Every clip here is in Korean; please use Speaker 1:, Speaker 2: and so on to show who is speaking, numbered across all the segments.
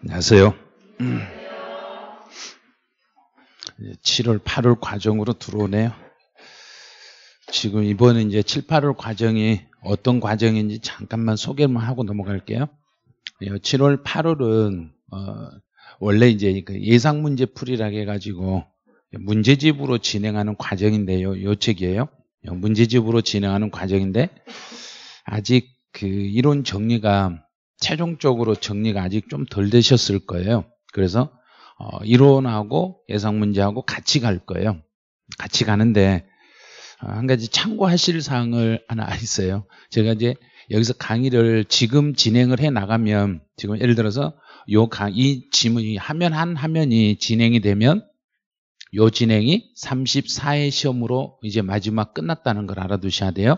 Speaker 1: 안녕하세요. 7월, 음. 8월 과정으로 들어오네요. 지금 이번은 이제 7, 8월 과정이 어떤 과정인지 잠깐만 소개만 하고 넘어갈게요. 7월, 예, 8월은 어, 원래 이제 그 예상 문제 풀이라고 해가지고 문제집으로 진행하는 과정인데요. 요 책이에요. 문제집으로 진행하는 과정인데 아직 그 이론 정리가 최종적으로 정리가 아직 좀 덜 되셨을 거예요. 그래서 어, 이론하고 예상 문제하고 같이 갈 거예요. 같이 가는데 어, 한 가지 참고하실 사항을 하나 있어요. 제가 이제 여기서 강의를 지금 진행을 해 나가면 지금 예를 들어서 요강이 지문이 화면 한 화면이 진행이 되면 요 진행이 34회 시험으로 이제 마지막 끝났다는 걸 알아두셔야 돼요.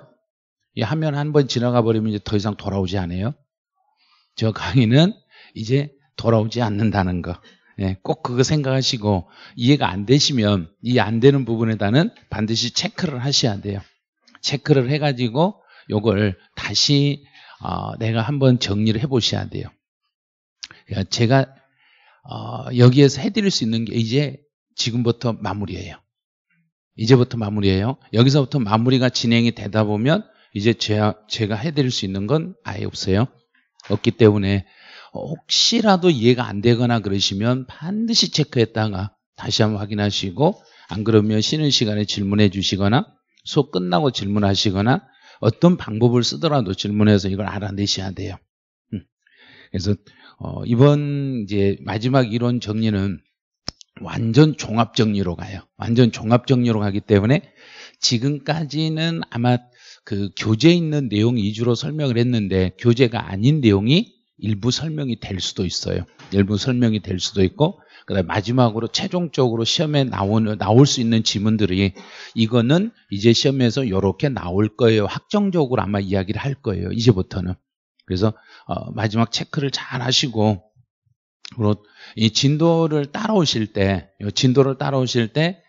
Speaker 1: 이 화면 한 번 지나가 버리면 이제 더 이상 돌아오지 않아요. 저 강의는 이제 돌아오지 않는다는 거. 예, 꼭 그거 생각하시고 이해가 안 되시면 이 안 되는 부분에 다는 반드시 체크를 하셔야 돼요. 체크를 해가지고 요걸 다시 어, 내가 한번 정리를 해보셔야 돼요. 그러니까 제가 어, 여기에서 해드릴 수 있는 게 이제 지금부터 마무리예요. 이제부터 마무리예요. 여기서부터 마무리가 진행이 되다 보면 이제 제가, 제가 해드릴 수 있는 건 아예 없어요. 없기 때문에 어, 혹시라도 이해가 안 되거나 그러시면 반드시 체크했다가 다시 한번 확인하시고 안 그러면 쉬는 시간에 질문해 주시거나 수업 끝나고 질문하시거나 어떤 방법을 쓰더라도 질문해서 이걸 알아내셔야 돼요. 음. 그래서 어, 이번 이제 마지막 이론 정리는 완전 종합 정리로 가요. 완전 종합 정리로 가기 때문에 지금까지는 아마 그 교재에 있는 내용이 위주로 설명을 했는데 교재가 아닌 내용이 일부 설명이 될 수도 있어요. 일부 설명이 될 수도 있고 그다음 에 마지막으로 최종적으로 시험에 나오는 나올 수 있는 지문들이 이거는 이제 시험에서 이렇게 나올 거예요. 확정적으로 아마 이야기를 할 거예요. 이제부터는 그래서 어, 마지막 체크를 잘 하시고 그리고 이 진도를 따라오실 때 진도를 따라오실 때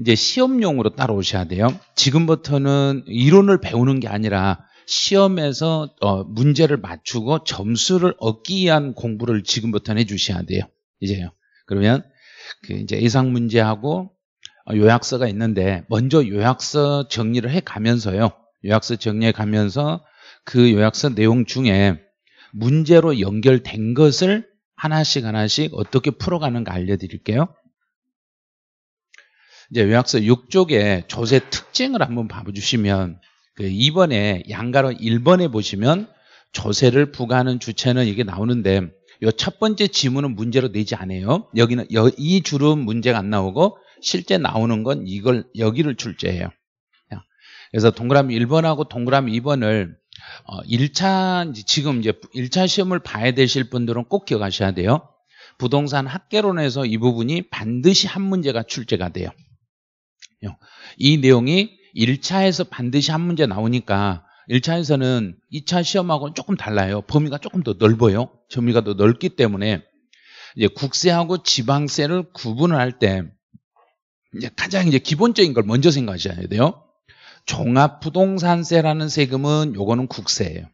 Speaker 1: 이제 시험용으로 따라오셔야 돼요. 지금부터는 이론을 배우는 게 아니라 시험에서 어, 문제를 맞추고 점수를 얻기 위한 공부를 지금부터는 해주셔야 돼요. 이제요. 그러면 그 이제 예상 문제하고 어, 요약서가 있는데 먼저 요약서 정리를 해 가면서요. 요약서 정리해 가면서 그 요약서 내용 중에 문제로 연결된 것을 하나씩 하나씩 어떻게 풀어가는가 알려드릴게요. 이제 외학서 6쪽에 조세 특징을 한번 봐주시면 그 2번에 양가로 1번에 보시면 조세를 부과하는 주체는 이게 나오는데 요 첫 번째 지문은 문제로 내지 않아요. 여기는 여, 이 줄은 문제가 안 나오고 실제 나오는 건 이걸 여기를 출제해요. 그래서 동그라미 1번하고 동그라미 2번을 어, 1차 지금 이제 1차 시험을 봐야 되실 분들은 꼭 기억하셔야 돼요. 부동산 학계론에서 이 부분이 반드시 한 문제가 출제가 돼요. 이 내용이 1차에서 반드시 한 문제 나오니까 1차에서는 2차 시험하고는 조금 달라요. 범위가 조금 더 넓어요. 범위가 더 넓기 때문에 이제 국세하고 지방세를 구분을 할때 이제 가장 이제 기본적인 걸 먼저 생각하셔야 돼요. 종합부동산세라는 세금은 요거는 국세예요.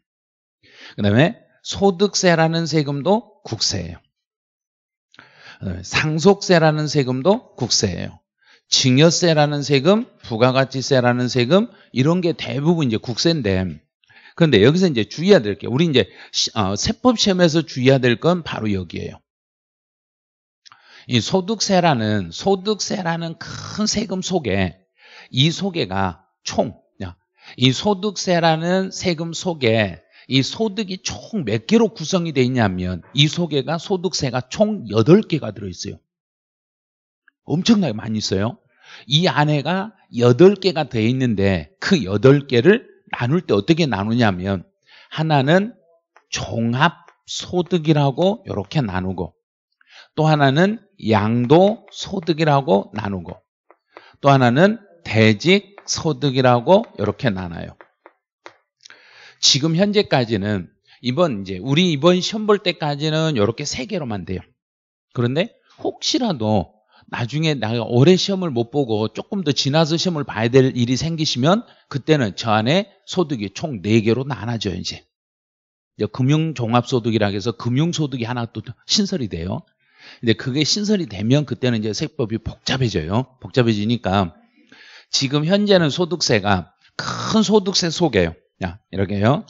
Speaker 1: 그다음에 소득세라는 세금도 국세예요. 상속세라는 세금도 국세예요. 증여세라는 세금, 부가가치세라는 세금 이런 게 대부분 이제 국세인데 그런데 여기서 이제 주의해야 될 게 우리 이제 어, 세법 시험에서 주의해야 될 건 바로 여기에요. 이 소득세라는 소득세라는 큰 세금 속에 이 소개가 총 이 소득세라는 세금 속에 이 소득이 총 몇 개로 구성이 되어 있냐면 이 소개가 소득세가 총 8개가 들어 있어요. 엄청나게 많이 있어요. 이 안에가 8개가 되어 있는데 그 8개를 나눌 때 어떻게 나누냐면 하나는 종합 소득이라고 이렇게 나누고 또 하나는 양도 소득이라고 나누고 또 하나는 대직 소득이라고 이렇게 나눠요. 지금 현재까지는 이번 이제 우리 이번 시험 볼 때까지는 이렇게 세 개로만 돼요. 그런데 혹시라도 나중에 내가 올해 시험을 못 보고 조금 더 지나서 시험을 봐야 될 일이 생기시면 그때는 저 안에 소득이 총 4개로 나눠져요, 이제. 이제 금융종합소득이라 고 해서 금융소득이 하나 또 신설이 돼요. 근데 그게 신설이 되면 그때는 이제 세법이 복잡해져요. 복잡해지니까 지금 현재는 소득세가 큰 소득세 속에요 야, 이렇게요.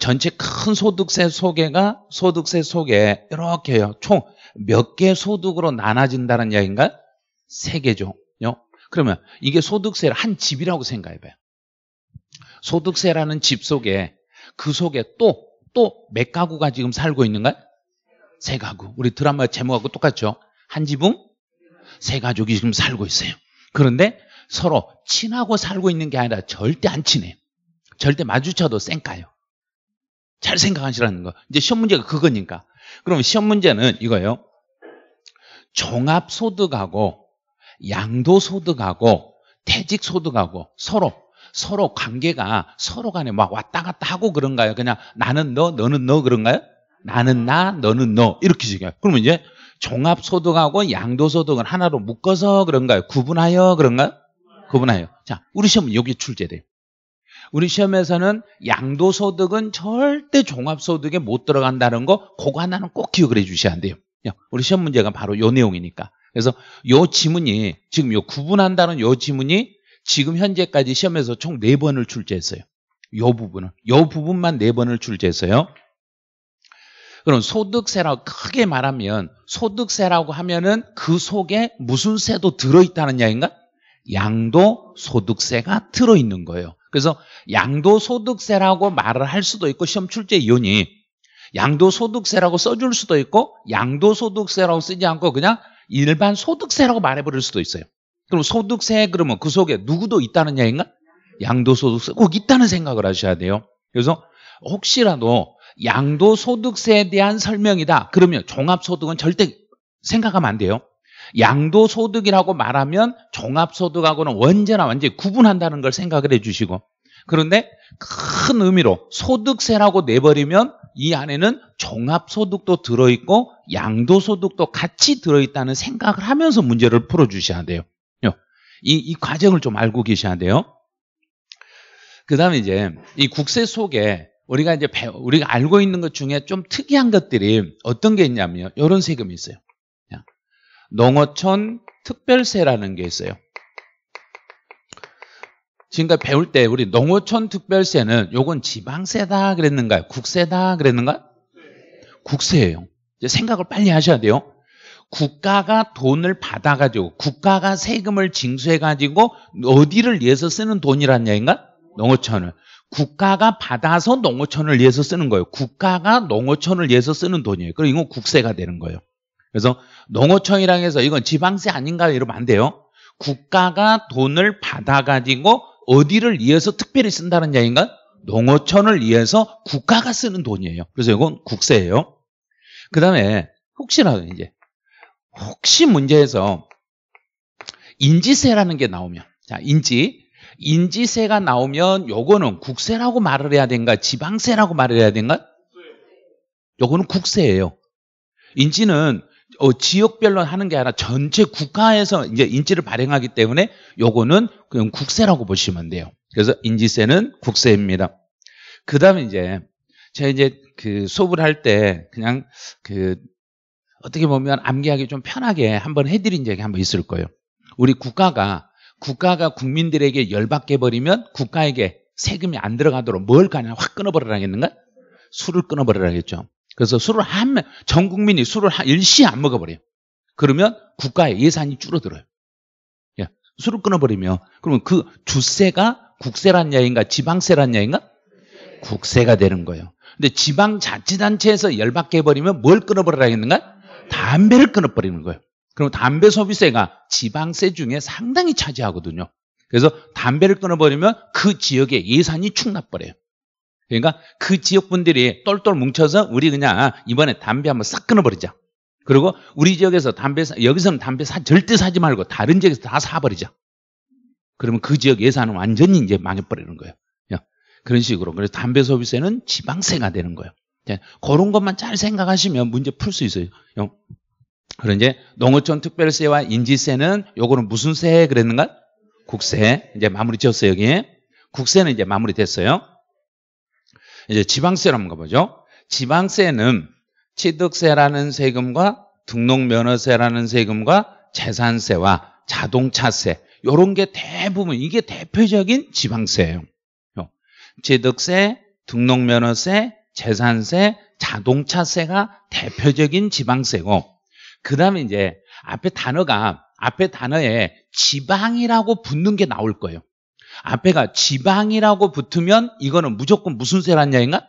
Speaker 1: 전체 큰 소득세 속에가 소득세 속에 이렇게요. 총 몇개 소득으로 나눠진다는 이야기인가세 개죠. 그러면 이게 소득세를 한 집이라고 생각해봐요. 소득세라는 집 속에 그 속에 또 또 몇 가구가 지금 살고 있는가세 가구. 우리 드라마 제목하고 똑같죠. 한 지붕 세 가족이 지금 살고 있어요. 그런데 서로 친하고 살고 있는 게 아니라 절대 안 친해요. 절대 마주쳐도 쌩까요. 잘 생각하시라는 거. 이제 시험 문제가 그거니까. 그럼 시험 문제는 이거예요. 종합소득하고 양도소득하고 퇴직소득하고 서로 서로 관계가 서로 간에 막 왔다 갔다 하고 그런가요? 그냥 나는 너, 너는 너 그런가요? 나는 나, 너는 너 이렇게 지켜요. 그러면 이제 종합소득하고 양도소득은 하나로 묶어서 그런가요? 구분하여 그런가요? 구분하여. 자, 우리 시험은 여기 출제돼요. 우리 시험에서는 양도소득은 절대 종합소득에 못 들어간다는 거 그거 하나는 꼭 기억을 해주셔야 돼요. 우리 시험 문제가 바로 요 내용이니까. 그래서 요 지문이 지금 요 구분한다는 요 지문이 지금 현재까지 시험에서 총 4번을 출제했어요. 요 부분은. 요 부분만 4번을 출제했어요. 그럼 소득세라고 크게 말하면 소득세라고 하면은 그 속에 무슨 세도 들어있다는 이야기인가? 양도소득세가 들어있는 거예요. 그래서 양도소득세라고 말을 할 수도 있고 시험 출제 이원이 양도소득세라고 써줄 수도 있고 양도소득세라고 쓰지 않고 그냥 일반 소득세라고 말해버릴 수도 있어요. 그럼 소득세 그러면 그 속에 누구도 있다는 얘기인가? 양도소득세 꼭 있다는 생각을 하셔야 돼요. 그래서 혹시라도 양도소득세에 대한 설명이다. 그러면 종합소득은 절대 생각하면 안 돼요. 양도소득이라고 말하면 종합소득하고는 언제나 완전히 구분한다는 걸 생각을 해주시고 그런데 큰 의미로 소득세라고 내버리면 이 안에는 종합소득도 들어있고 양도소득도 같이 들어있다는 생각을 하면서 문제를 풀어주셔야 돼요. 이, 이 과정을 좀 알고 계셔야 돼요. 그 다음에 이제 이 국세 속에 우리가 이제 배, 우리가 알고 있는 것 중에 좀 특이한 것들이 어떤 게있냐면 이런 세금이 있어요. 농어촌 특별세라는 게 있어요. 지금까지 배울 때 우리 농어촌 특별세는 요건 지방세다 그랬는가요? 국세다 그랬는가요? 국세예요. 이제 생각을 빨리 하셔야 돼요. 국가가 돈을 받아가지고 국가가 세금을 징수해가지고 어디를 위해서 쓰는 돈이란 얘기인가? 농어촌을. 국가가 받아서 농어촌을 위해서 쓰는 거예요. 국가가 농어촌을 위해서 쓰는 돈이에요. 그럼 이건 국세가 되는 거예요. 그래서 농어촌이랑 해서 이건 지방세 아닌가 이러면 안 돼요. 국가가 돈을 받아가지고 어디를 위해서 특별히 쓴다는 얘기인가? 농어촌을 위해서 국가가 쓰는 돈이에요. 그래서 이건 국세예요. 그 다음에 혹시라도 이제 혹시 문제에서 인지세라는 게 나오면 자 인지 인지세가 나오면 요거는 국세라고 말을 해야 되는가 지방세라고 말을 해야 되는가 요거는 국세예요. 인지는 어, 지역별로 하는 게 아니라 전체 국가에서 이제 인지를 발행하기 때문에 요거는 그냥 국세라고 보시면 돼요. 그래서 인지세는 국세입니다. 그 다음에 이제 제가 이제 그 수업을 할 때 그냥 그 어떻게 보면 암기하기 좀 편하게 한번 해드린 적이 한번 있을 거예요. 우리 국가가 국가가 국민들에게 열받게 버리면 국가에게 세금이 안 들어가도록 뭘 가냐 확 끊어버리라겠는가? 술을 끊어버리라겠죠. 그래서 술을 한 명, 전 국민이 술을 한, 일시 안 먹어버려요. 그러면 국가의 예산이 줄어들어요. 예. 술을 끊어버리면, 그러면 그 주세가 국세란 야인가 지방세란 야인가? 국세가 되는 거예요. 근데 지방자치단체에서 열받게 해버리면 뭘 끊어버리라 했는가? 담배를 끊어버리는 거예요. 그럼 담배 소비세가 지방세 중에 상당히 차지하거든요. 그래서 담배를 끊어버리면 그 지역의 예산이 축납버려요 그러니까 그 지역 분들이 똘똘 뭉쳐서 우리 그냥 이번에 담배 한번 싹 끊어버리자. 그리고 우리 지역에서 담배 사, 여기서는 담배 사, 절대 사지 말고 다른 지역에서 다 사버리자. 그러면 그 지역 예산은 완전히 이제 망해버리는 거예요. 그런 식으로. 그래서 담배 소비세는 지방세가 되는 거예요. 그런 것만 잘 생각하시면 문제 풀 수 있어요. 그리고 이제 농어촌 특별세와 인지세는 요거는 무슨 세 그랬는가? 국세. 이제 마무리 지었어요, 여기. 국세는 이제 마무리 됐어요. 이제 지방세를 한번 가보죠. 지방세는 취득세라는 세금과 등록면허세라는 세금과 재산세와 자동차세 요런게 대부분 이게 대표적인 지방세예요. 취득세, 등록면허세, 재산세, 자동차세가 대표적인 지방세고 그 다음에 이제 앞에 단어가 앞에 단어에 지방이라고 붙는 게 나올 거예요. 앞에가 지방이라고 붙으면 이거는 무조건 무슨 세란 야인가?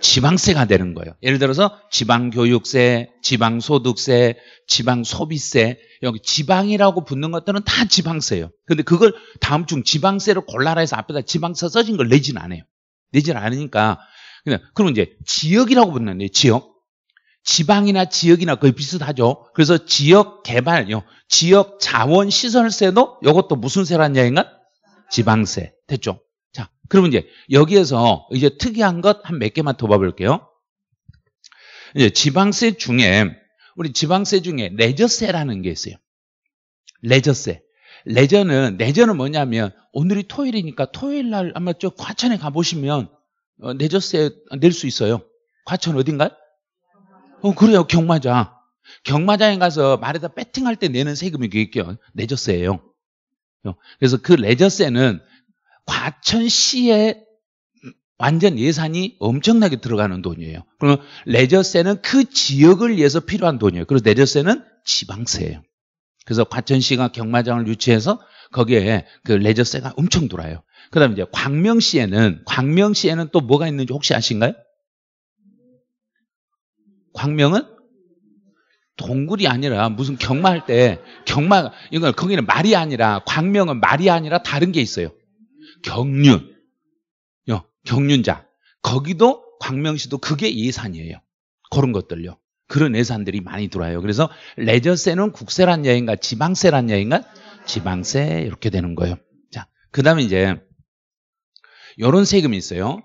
Speaker 1: 지방세가 되는 거예요. 예를 들어서 지방교육세, 지방소득세, 지방소비세 여기 지방이라고 붙는 것들은 다 지방세예요. 근데 그걸 다음 중 지방세를 골라라 해서 앞에다 지방세 써진 걸 내진 않아요. 내진 않으니까 그냥 그럼 이제 지역이라고 붙는데 지역 지방이나 지역이나 거의 비슷하죠. 그래서 지역 개발요, 지역 자원 시설세도 이것도 무슨 세란 야인가? 지방세. 됐죠? 자, 그러면 이제 여기에서 이제 특이한 것 한 몇 개만 더 봐볼게요. 이제 지방세 중에 우리 지방세 중에 레저세라는 게 있어요. 레저세. 레저는 레저는 뭐냐면 오늘이 토요일이니까 토요일 날 아마 저 과천에 가 보시면 어, 레저세 낼 수 있어요. 과천 어딘가요? 어 그래요 경마장. 경마장에 가서 말에다 배팅할 때 내는 세금이 그게 있죠. 레저세예요. 그래서 그 레저세는 과천시의 완전 예산이 엄청나게 들어가는 돈이에요. 그러면 레저세는 그 지역을 위해서 필요한 돈이에요. 그래서 레저세는 지방세예요. 그래서 과천시가 경마장을 유치해서 거기에 그 레저세가 엄청 돌아요. 그다음에 이제 광명시에는 광명시에는 또 뭐가 있는지 혹시 아신가요? 광명은 동굴이 아니라 무슨 경마할 때 경마 이건 거기는 말이 아니라 광명은 말이 아니라 다른 게 있어요. 경륜, 요 경륜자 거기도 광명시도 그게 예산이에요. 그런 것들요. 그런 예산들이 많이 들어와요. 그래서 레저세는 국세란 여행가 지방세란 여행가 지방세 이렇게 되는 거예요. 자, 그다음에 이제 요런 세금이 있어요.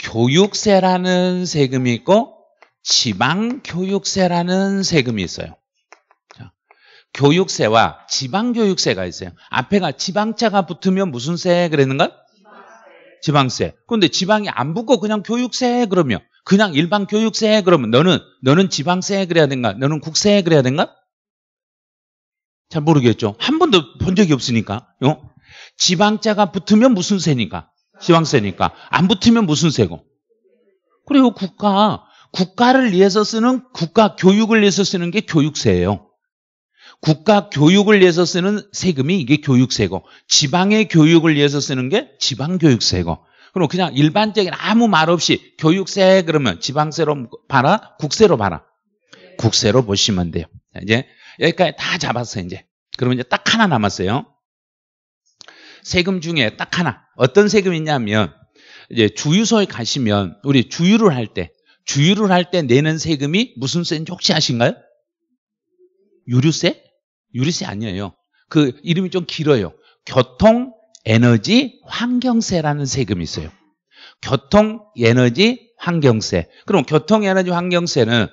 Speaker 1: 교육세라는 세금이 있고 지방교육세라는 세금이 있어요. 자, 교육세와 지방교육세가 있어요. 앞에가 지방자가 붙으면 무슨 세 그랬는가? 지방세. 그런데 지방이 안 붙고 그냥 교육세 그러면 그냥 일반 교육세 그러면 너는 너는 지방세 그래야 된가? 너는 국세 그래야 된가? 잘 모르겠죠. 한 번도 본 적이 없으니까. 요? 어? 지방자가 붙으면 무슨 세니까? 지방세니까. 안 붙으면 무슨 세고? 그리고 국가 국가를 위해서 쓰는 국가 교육을 위해서 쓰는 게 교육세예요. 국가 교육을 위해서 쓰는 세금이 이게 교육세고 지방의 교육을 위해서 쓰는 게 지방교육세고 그럼 그냥 일반적인 아무 말 없이 교육세 그러면 지방세로 봐라 국세로 봐라 국세로 보시면 돼요. 이제 여기까지 다 잡았어요. 이제 그러면 이제 딱 하나 남았어요. 세금 중에 딱 하나 어떤 세금이냐면 이제 주유소에 가시면 우리 주유를 할때 주유를 할 때 내는 세금이 무슨 세인지 혹시 아신가요? 유류세? 유류세 아니에요. 그 이름이 좀 길어요. 교통, 에너지, 환경세라는 세금이 있어요. 교통, 에너지, 환경세. 그럼 교통, 에너지, 환경세는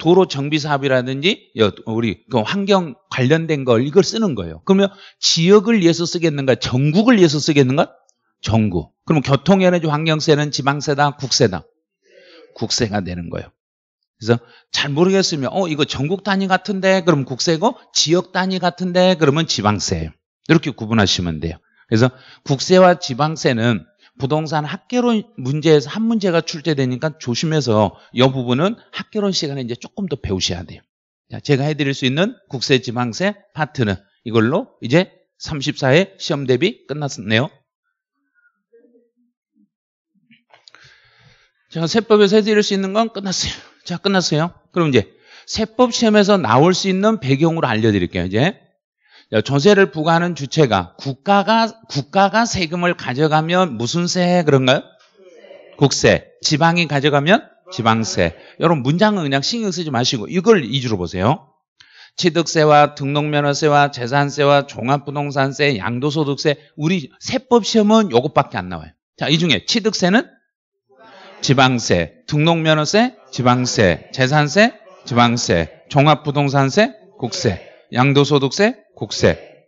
Speaker 1: 도로 정비 사업이라든지 우리 그 환경 관련된 걸 이걸 쓰는 거예요. 그러면 지역을 위해서 쓰겠는가? 전국을 위해서 쓰겠는가? 전국. 그럼 교통, 에너지, 환경세는 지방세다, 국세다. 국세가 되는 거예요. 그래서 잘 모르겠으면 어 이거 전국 단위 같은데 그럼 국세고 지역 단위 같은데 그러면 지방세예요. 이렇게 구분하시면 돼요. 그래서 국세와 지방세는 부동산 학개론 문제에서 한 문제가 출제되니까 조심해서 이 부분은 학개론 시간에 이제 조금 더 배우셔야 돼요. 자, 제가 해드릴 수 있는 국세 지방세 파트는 이걸로 이제 34회 시험 대비 끝났네요. 제가 세법에서 해드릴 수 있는 건 끝났어요. 자, 끝났어요. 그럼 이제 세법 시험에서 나올 수 있는 배경으로 알려드릴게요. 이제 조세를 부과하는 주체가 국가가 국가가 세금을 가져가면 무슨 세 그런가요? 국세. 지방이 가져가면 지방세. 여러분 문장은 그냥 신경 쓰지 마시고 이걸 이주로 보세요. 취득세와 등록면허세와 재산세와 종합부동산세, 양도소득세 우리 세법 시험은 요것밖에 안 나와요. 자, 이 중에 취득세는 지방세, 등록면허세, 지방세, 재산세, 지방세, 종합부동산세, 국세, 양도소득세, 국세.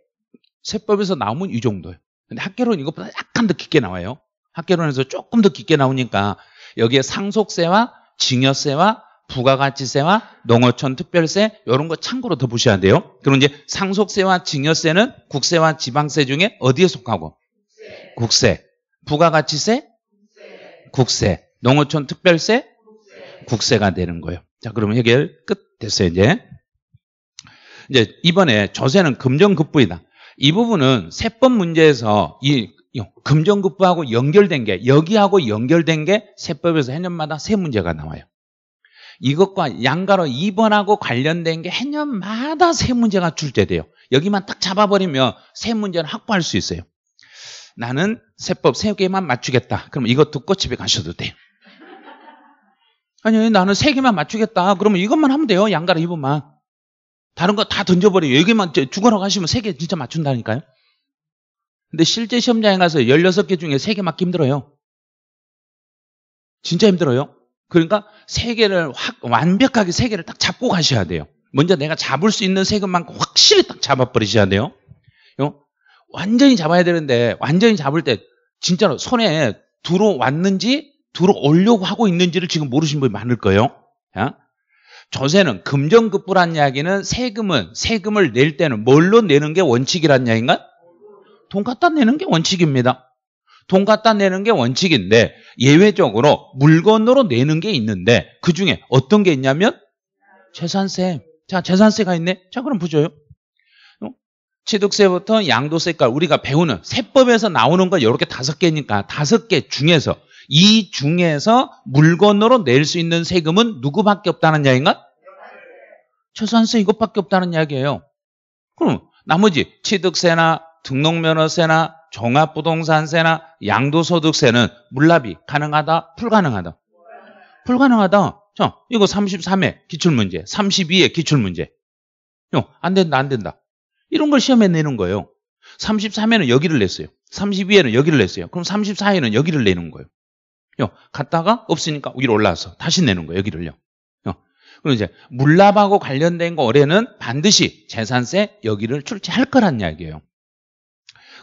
Speaker 1: 세법에서 나오면 이 정도예요. 근데 학계론 이것보다 약간 더 깊게 나와요. 학계론에서 조금 더 깊게 나오니까 여기에 상속세와 증여세와 부가가치세와 농어촌 특별세 이런 거 참고로 더 보셔야 돼요. 그럼 이제 상속세와 증여세는 국세와 지방세 중에 어디에 속하고? 국세. 국세. 부가가치세? 국세. 국세. 농어촌 특별세 국세. 가 되는 거예요. 자, 그러면 해결 끝 됐어요, 이제. 이제 이번에 조세는 금전급부이다. 이 부분은 세법 문제에서 이 금전급부하고 연결된 게 여기하고 연결된 게 세법에서 해년마다 세 문제가 나와요. 이것과 양가로 2번하고 관련된 게 해년마다 세 문제가 출제돼요. 여기만 딱 잡아버리면 세 문제는 확보할 수 있어요. 나는 세법 세 개만 맞추겠다. 그럼 이것 듣고 집에 가셔도 돼요. 아니 나는 세 개만 맞추겠다. 그러면 이것만 하면 돼요. 양가랑 입분만 다른 거 다 던져버려요. 여기만 죽어라 하시면 세 개 진짜 맞춘다니까요. 근데 실제 시험장에 가서 16개 중에 세 개 맞기 힘들어요. 진짜 힘들어요. 그러니까 세 개를 확 완벽하게 세 개를 딱 잡고 가셔야 돼요. 먼저 내가 잡을 수 있는 세금만 확실히 딱 잡아버리셔야 돼요. 어? 완전히 잡아야 되는데 완전히 잡을 때 진짜로 손에 들어왔는지 들어오려고 하고 있는지를 지금 모르신 분이 많을 거예요. 조세는 금전급부란 이야기는 세금은 세금을 낼 때는 뭘로 내는 게 원칙이란 이야기인가? 돈 갖다 내는 게 원칙입니다. 돈 갖다 내는 게 원칙인데 예외적으로 물건으로 내는 게 있는데 그 중에 어떤 게 있냐면 재산세. 자 재산세가 있네. 자 그럼 보죠 어? 취득세부터 양도세까지 우리가 배우는 세법에서 나오는 건 이렇게 다섯 개니까 다섯 개 중에서 이 중에서 물건으로 낼 수 있는 세금은 누구밖에 없다는 이야기인가? 최소한세 이것밖에 없다는 이야기예요. 그럼 나머지 취득세나 등록면허세나 종합부동산세나 양도소득세는 물납이 가능하다? 불가능하다? 불가능하다. 자, 이거 33회 기출문제, 32회 기출문제. 어, 안 된다, 안 된다. 이런 걸 시험에 내는 거예요. 33회는 여기를 냈어요. 32회는 여기를 냈어요. 그럼 34회는 여기를 내는 거예요. 요, 갔다가 없으니까 위로 올라와서 다시 내는 거예요, 여기를요. 요. 그럼 이제 물납하고 관련된 거 올해는 반드시 재산세 여기를 출제할 거란 이야기예요.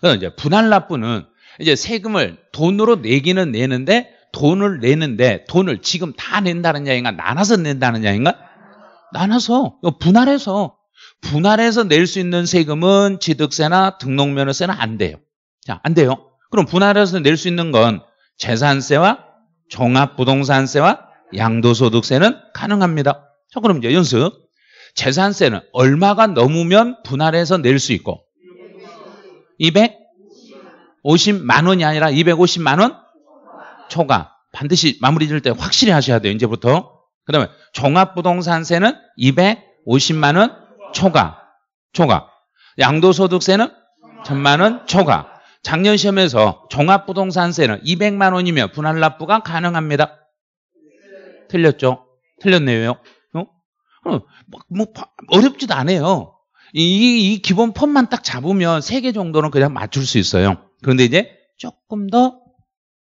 Speaker 1: 그럼 이제 분할 납부는 이제 세금을 돈으로 내기는 내는데 돈을 내는데 돈을 지금 다 낸다는 이야기인가 나눠서 낸다는 이야기인가? 나눠서 분할해서 분할해서 낼 수 있는 세금은 취득세나 등록면허세는 안 돼요. 자, 안 돼요. 그럼 분할해서 낼 수 있는 건 재산세와 종합부동산세와 양도소득세는 가능합니다. 자, 그럼 이제 연습. 재산세는 얼마가 넘으면 분할해서 낼 수 있고 250만 원이 아니라 250만 원 초과. 반드시 마무리 지을 때 확실히 하셔야 돼요. 이제부터. 그 다음에 종합부동산세는 250만 원 초과. 초과. 양도소득세는 1000만 원 초과. 작년 시험에서 종합부동산세는 200만 원이면 분할 납부가 가능합니다. 틀렸죠? 틀렸네요. 어? 어, 뭐 어렵지도 않아요. 이, 이 기본 펌만 딱 잡으면 3개 정도는 그냥 맞출 수 있어요. 그런데 이제 조금 더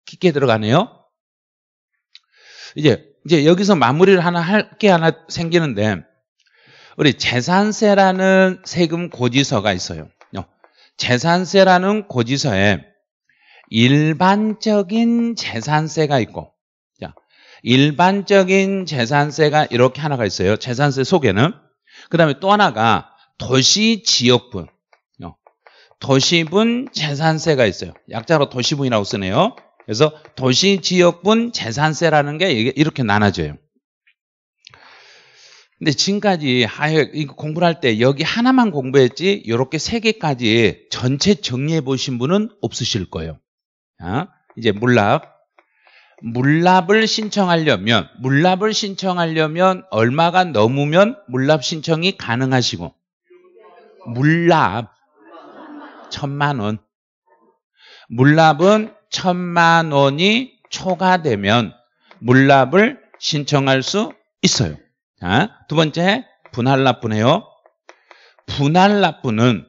Speaker 1: 깊게 들어가네요. 이제 이제 여기서 마무리를 하나 할 게 하나 생기는데 우리 재산세라는 세금 고지서가 있어요. 재산세라는 고지서에 일반적인 재산세가 있고 자, 일반적인 재산세가 이렇게 하나가 있어요. 재산세 속에는그 다음에 또 하나가 도시 지역분 어, 도시분 재산세가 있어요. 약자로 도시분이라고 쓰네요. 그래서 도시 지역분 재산세라는 게 이렇게 나눠져요. 근데 지금까지 공부를 할때 여기 하나만 공부했지 이렇게 세 개까지 전체 정리해 보신 분은 없으실 거예요. 어? 이제 물납 물납을 신청하려면 물납을 신청하려면 얼마가 넘으면 물납 신청이 가능하시고 물납 천만 원 물납은 천만 원이 초과되면 물납을 신청할 수 있어요. 아? 두 번째 분할납부네요. 분할납부는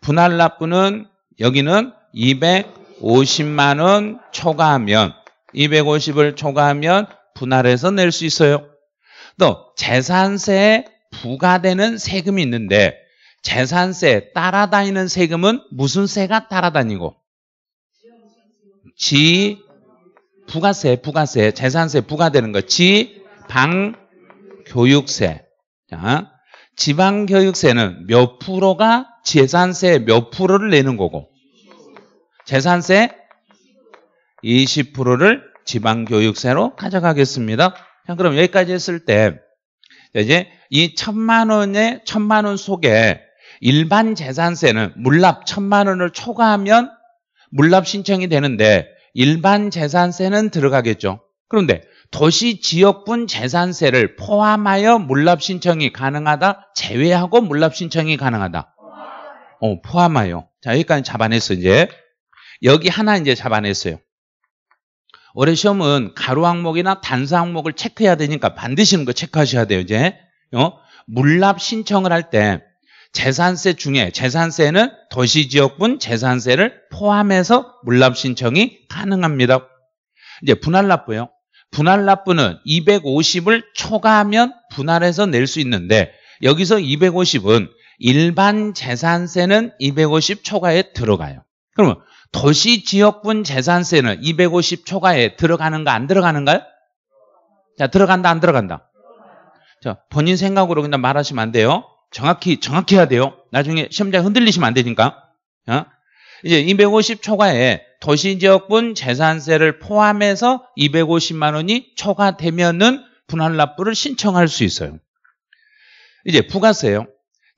Speaker 1: 분할납부는 여기는 250만 원 초과하면 250을 초과하면 분할해서 낼 수 있어요. 또 재산세에 부과되는 세금이 있는데 재산세 따라다니는 세금은 무슨 세가 따라다니고? 지 부가세, 부가세, 재산세 부과되는 거. 지방 교육세. 자, 지방교육세는 몇 프로가 재산세 몇 프로를 내는 거고 재산세 20%를 지방교육세로 가져가겠습니다. 자, 그럼 여기까지 했을 때 이제 이 천만 원의 천만 원 속에 일반 재산세는 물납 천만 원을 초과하면 물납 신청이 되는데 일반 재산세는 들어가겠죠. 그런데 도시 지역분 재산세를 포함하여 물납 신청이 가능하다. 제외하고 물납 신청이 가능하다. 어, 포함하여. 자, 여기까지 잡아냈어, 이제. 여기 하나 이제 잡아냈어요. 올해 시험은 가로 항목이나 단서 항목을 체크해야 되니까 반드시 이거 체크하셔야 돼요, 이제. 어? 물납 신청을 할 때 재산세 중에 재산세는 도시 지역분 재산세를 포함해서 물납 신청이 가능합니다. 이제 분할 납부요. 분할 납부는 250을 초과하면 분할해서 낼 수 있는데 여기서 250은 일반 재산세는 250 초과에 들어가요. 그러면 도시 지역분 재산세는 250 초과에 들어가는가 안 들어가는가요? 자, 들어간다 안 들어간다. 자, 본인 생각으로 그냥 말하시면 안 돼요. 정확히 정확해야 돼요. 나중에 시험장 흔들리시면 안 되니까. 어? 이제 250 초과에 도시지역분 재산세를 포함해서 250만 원이 초과되면은 분할 납부를 신청할 수 있어요. 이제 부가세요.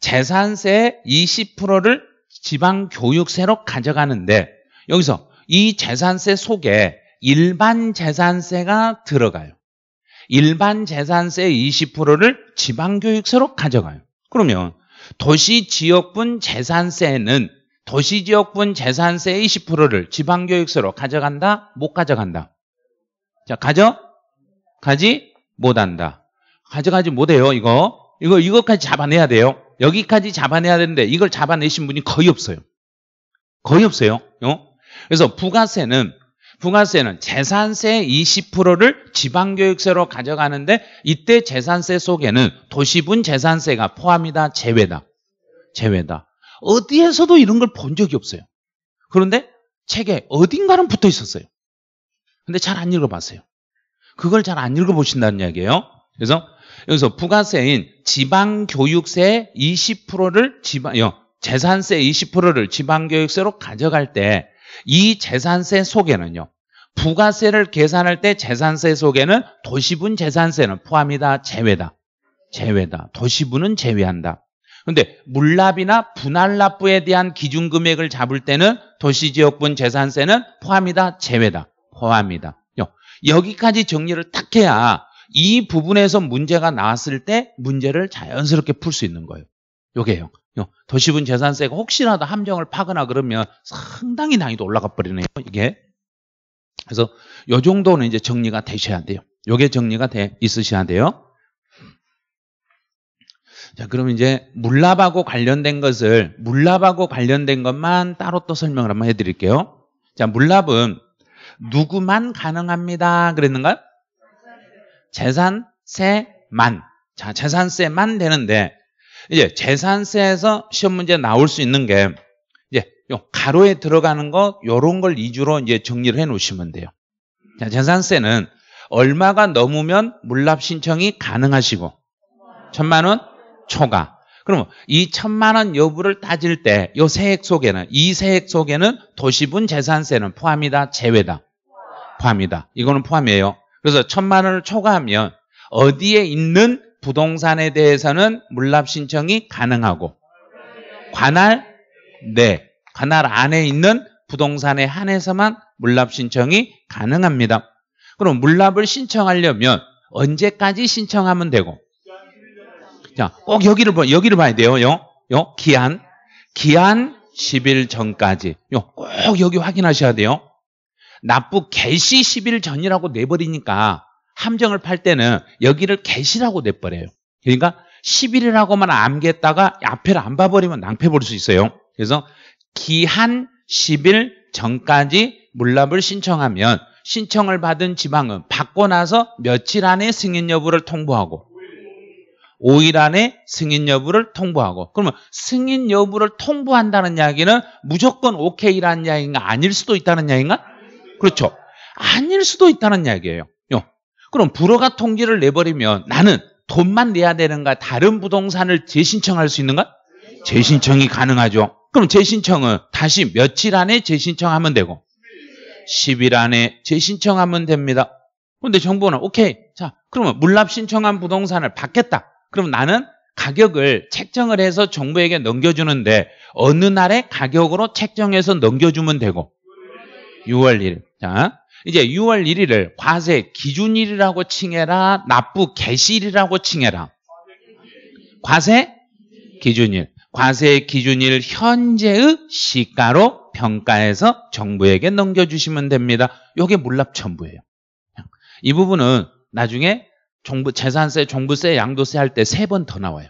Speaker 1: 재산세의 20%를 지방교육세로 가져가는데 여기서 이 재산세 속에 일반 재산세가 들어가요. 일반 재산세의 20%를 지방교육세로 가져가요. 그러면 도시지역분 재산세는 도시지역분 재산세 20%를 지방교육세로 가져간다? 못 가져간다? 자, 가져? 가지? 못한다. 가져가지 못해요, 이거. 이거, 이것까지 잡아내야 돼요. 여기까지 잡아내야 되는데 이걸 잡아내신 분이 거의 없어요. 거의 없어요. 어? 그래서 부가세는 부가세는 재산세 20%를 지방교육세로 가져가는데 이때 재산세 속에는 도시분 재산세가 포함이다, 제외다. 제외다. 어디에서도 이런 걸 본 적이 없어요. 그런데 책에 어딘가는 붙어 있었어요. 근데 잘 안 읽어봤어요. 그걸 잘 안 읽어보신다는 이야기예요. 그래서 여기서 부가세인 지방교육세 20%를 지방, 재산세 20%를 지방교육세로 가져갈 때 이 재산세 속에는요. 부가세를 계산할 때 재산세 속에는 도시분 재산세는 포함이다, 제외다. 제외다. 도시분은 제외한다. 근데 물납이나 분할납부에 대한 기준 금액을 잡을 때는 도시지역분 재산세는 포함이다, 제외다. 포함이다. 여기까지 정리를 딱 해야 이 부분에서 문제가 나왔을 때 문제를 자연스럽게 풀 수 있는 거예요. 요게요. 도시분 재산세가 혹시라도 함정을 파거나 그러면 상당히 난이도 올라가 버리네요. 이게. 그래서 요 정도는 이제 정리가 되셔야 돼요. 요게 정리가 돼 있으셔야 돼요. 자, 그럼 이제 물납하고 관련된 것을 물납하고 관련된 것만 따로 또 설명을 한번 해드릴게요. 자, 물납은 누구만 가능합니다. 그랬는가요? 재산세만. 자, 재산세만 되는데 이제 재산세에서 시험 문제 나올 수 있는 게 이제 요 가로에 들어가는 것 요런 걸 위주로 이제 정리를 해 놓으시면 돼요. 자, 재산세는 얼마가 넘으면 물납 신청이 가능하시고 천만 원 초과. 그러면 이 천만 원 여부를 따질 때 이 세액 속에는 이 세액 속에는 도시분 재산세는 포함이다, 제외다. 포함이다. 이거는 포함이에요. 그래서 천만 원을 초과하면 어디에 있는 부동산에 대해서는 물납 신청이 가능하고 관할 네 관할 안에 있는 부동산에 한해서만 물납 신청이 가능합니다. 그럼 물납을 신청하려면 언제까지 신청하면 되고 자, 꼭 여기를 봐, 여기를 봐야 돼요. 요, 요, 기한. 기한 10일 전까지. 요, 꼭 여기 확인하셔야 돼요. 납부 개시 10일 전이라고 내버리니까 함정을 팔 때는 여기를 개시라고 내버려요. 그러니까 10일이라고만 암기했다가 앞에를 안 봐버리면 낭패 볼 수 있어요. 그래서 기한 10일 전까지 물납을 신청하면 신청을 받은 지방은 받고 나서 며칠 안에 승인 여부를 통보하고 5일 안에 승인 여부를 통보하고 그러면 승인 여부를 통보한다는 이야기는 무조건 오케이라는 이야기가 인 아닐 수도 있다는 이야기인가? 그렇죠. 아닐 수도 있다는 이야기예요. 그럼 불허가 통지를 내버리면 나는 돈만 내야 되는가 다른 부동산을 재신청할 수 있는가? 재신청이 가능하죠. 그럼 재신청은 다시 며칠 안에 재신청하면 되고 10일 안에 재신청하면 됩니다. 근데 정부는 오케이. 자, 그러면 물납 신청한 부동산을 받겠다. 그럼 나는 가격을 책정을 해서 정부에게 넘겨주는데 어느 날에 가격으로 책정해서 넘겨주면 되고 6월 1일. 자, 이제 6월 1일을 과세 기준일이라고 칭해라, 납부 개시일이라고 칭해라. 과세 기준일. 과세 기준일 현재의 시가로 평가해서 정부에게 넘겨주시면 됩니다. 이게 물납첨부예요. 이 부분은 나중에 종부 재산세, 종부세, 양도세 할 때 세 번 더 나와요.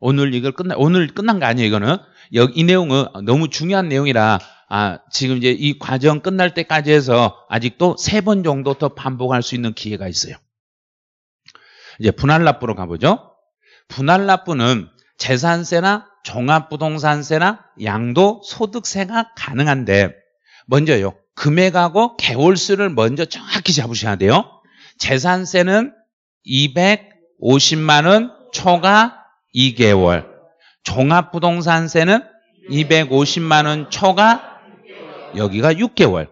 Speaker 1: 오늘 이걸 끝나 오늘 끝난 거 아니에요, 이거는. 여기 이 내용은 어, 너무 중요한 내용이라 아, 지금 이제 이 과정 끝날 때까지 해서 아직도 세 번 정도 더 반복할 수 있는 기회가 있어요. 이제 분할 납부로 가보죠. 분할 납부는 재산세나 종합부동산세나 양도 소득세가 가능한데 먼저요. 금액하고 개월수를 먼저 정확히 잡으셔야 돼요. 재산세는 250만 원 초과 2개월. 종합부동산세는 250만 원 초과 여기가 6개월.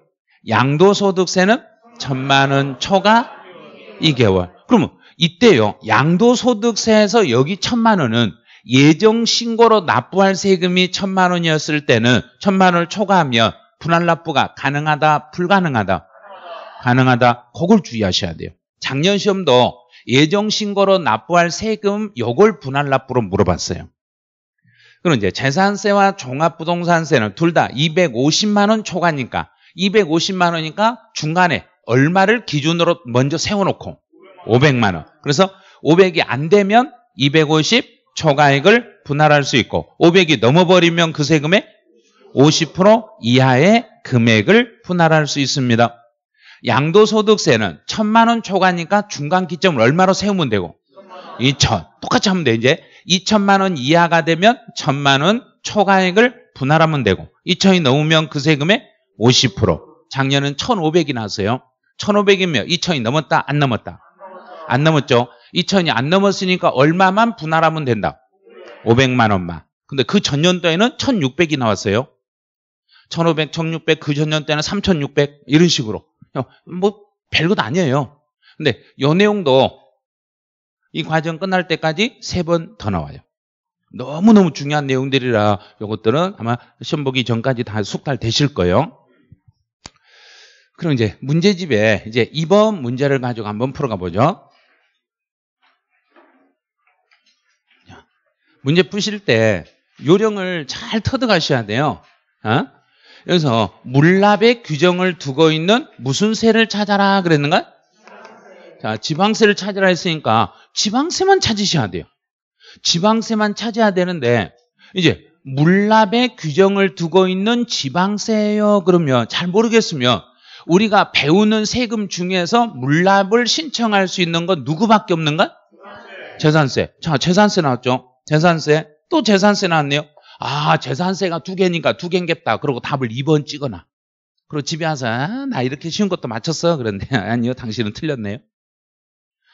Speaker 1: 양도소득세는 1 0 0 0만원 초과 2개월. 그러면 이때요. 양도소득세에서 여기 1 0 0 0만 원은 예정 신고로 납부할 세금이 1 0 0 0만 원이었을 때는 1 0 0 0만 원을 초과하면 분할 납부가 가능하다, 불가능하다? 가능하다. 그걸 주의하셔야 돼요. 작년 시험도 예정신고로 납부할 세금 요걸 분할 납부로 물어봤어요. 그럼 이제 재산세와 종합부동산세는 둘 다 250만 원 초과니까 250만 원이니까 중간에 얼마를 기준으로 먼저 세워놓고 500만 원. 그래서 500이 안 되면 250 초과액을 분할할 수 있고 500이 넘어버리면 그 세금의 50% 이하의 금액을 분할할 수 있습니다. 양도소득세는 천만 원 초과니까 중간 기점을 얼마로 세우면 되고 2천 똑같이 하면 돼 이제 2천만 원 이하가 되면 천만 원 초과액을 분할하면 되고 2천이 넘으면 그 세금의 50% 작년은 1,500이 나왔어요 1,500이면 2천이 넘었다 안 넘었다 안 넘었죠 2천이 안 넘었으니까 얼마만 분할하면 된다 500만 원만 근데 그 전년도에는 1,600이 나왔어요 1,500, 1,600그 전년도에는 3,600 이런 식으로 어, 뭐 별것 아니에요. 근데 요 내용도 이 과정 끝날 때까지 세 번 더 나와요. 너무너무 중요한 내용들이라 요것들은 아마 시험 보기 전까지 다 숙달되실 거예요. 그럼 이제 문제집에 이제 2번 문제를 가지고 한번 풀어가 보죠. 문제 푸실 때 요령을 잘 터득하셔야 돼요. 어? 그래서 물납의 규정을 두고 있는 무슨 세를 찾아라 그랬는가? 자, 지방세를 찾으라 했으니까 지방세만 찾으셔야 돼요. 지방세만 찾아야 되는데 이제 물납의 규정을 두고 있는 지방세예요. 그러면 잘 모르겠으면 우리가 배우는 세금 중에서 물납을 신청할 수 있는 건 누구밖에 없는가? 재산세. 자, 재산세 나왔죠. 재산세. 또 재산세 나왔네요. 아, 재산세가 두 개니까 두 개겠다. 그러고 답을 2번 찍어놔. 그리고 집에 와서 아, 나 이렇게 쉬운 것도 맞췄어. 그런데 아니요, 당신은 틀렸네요.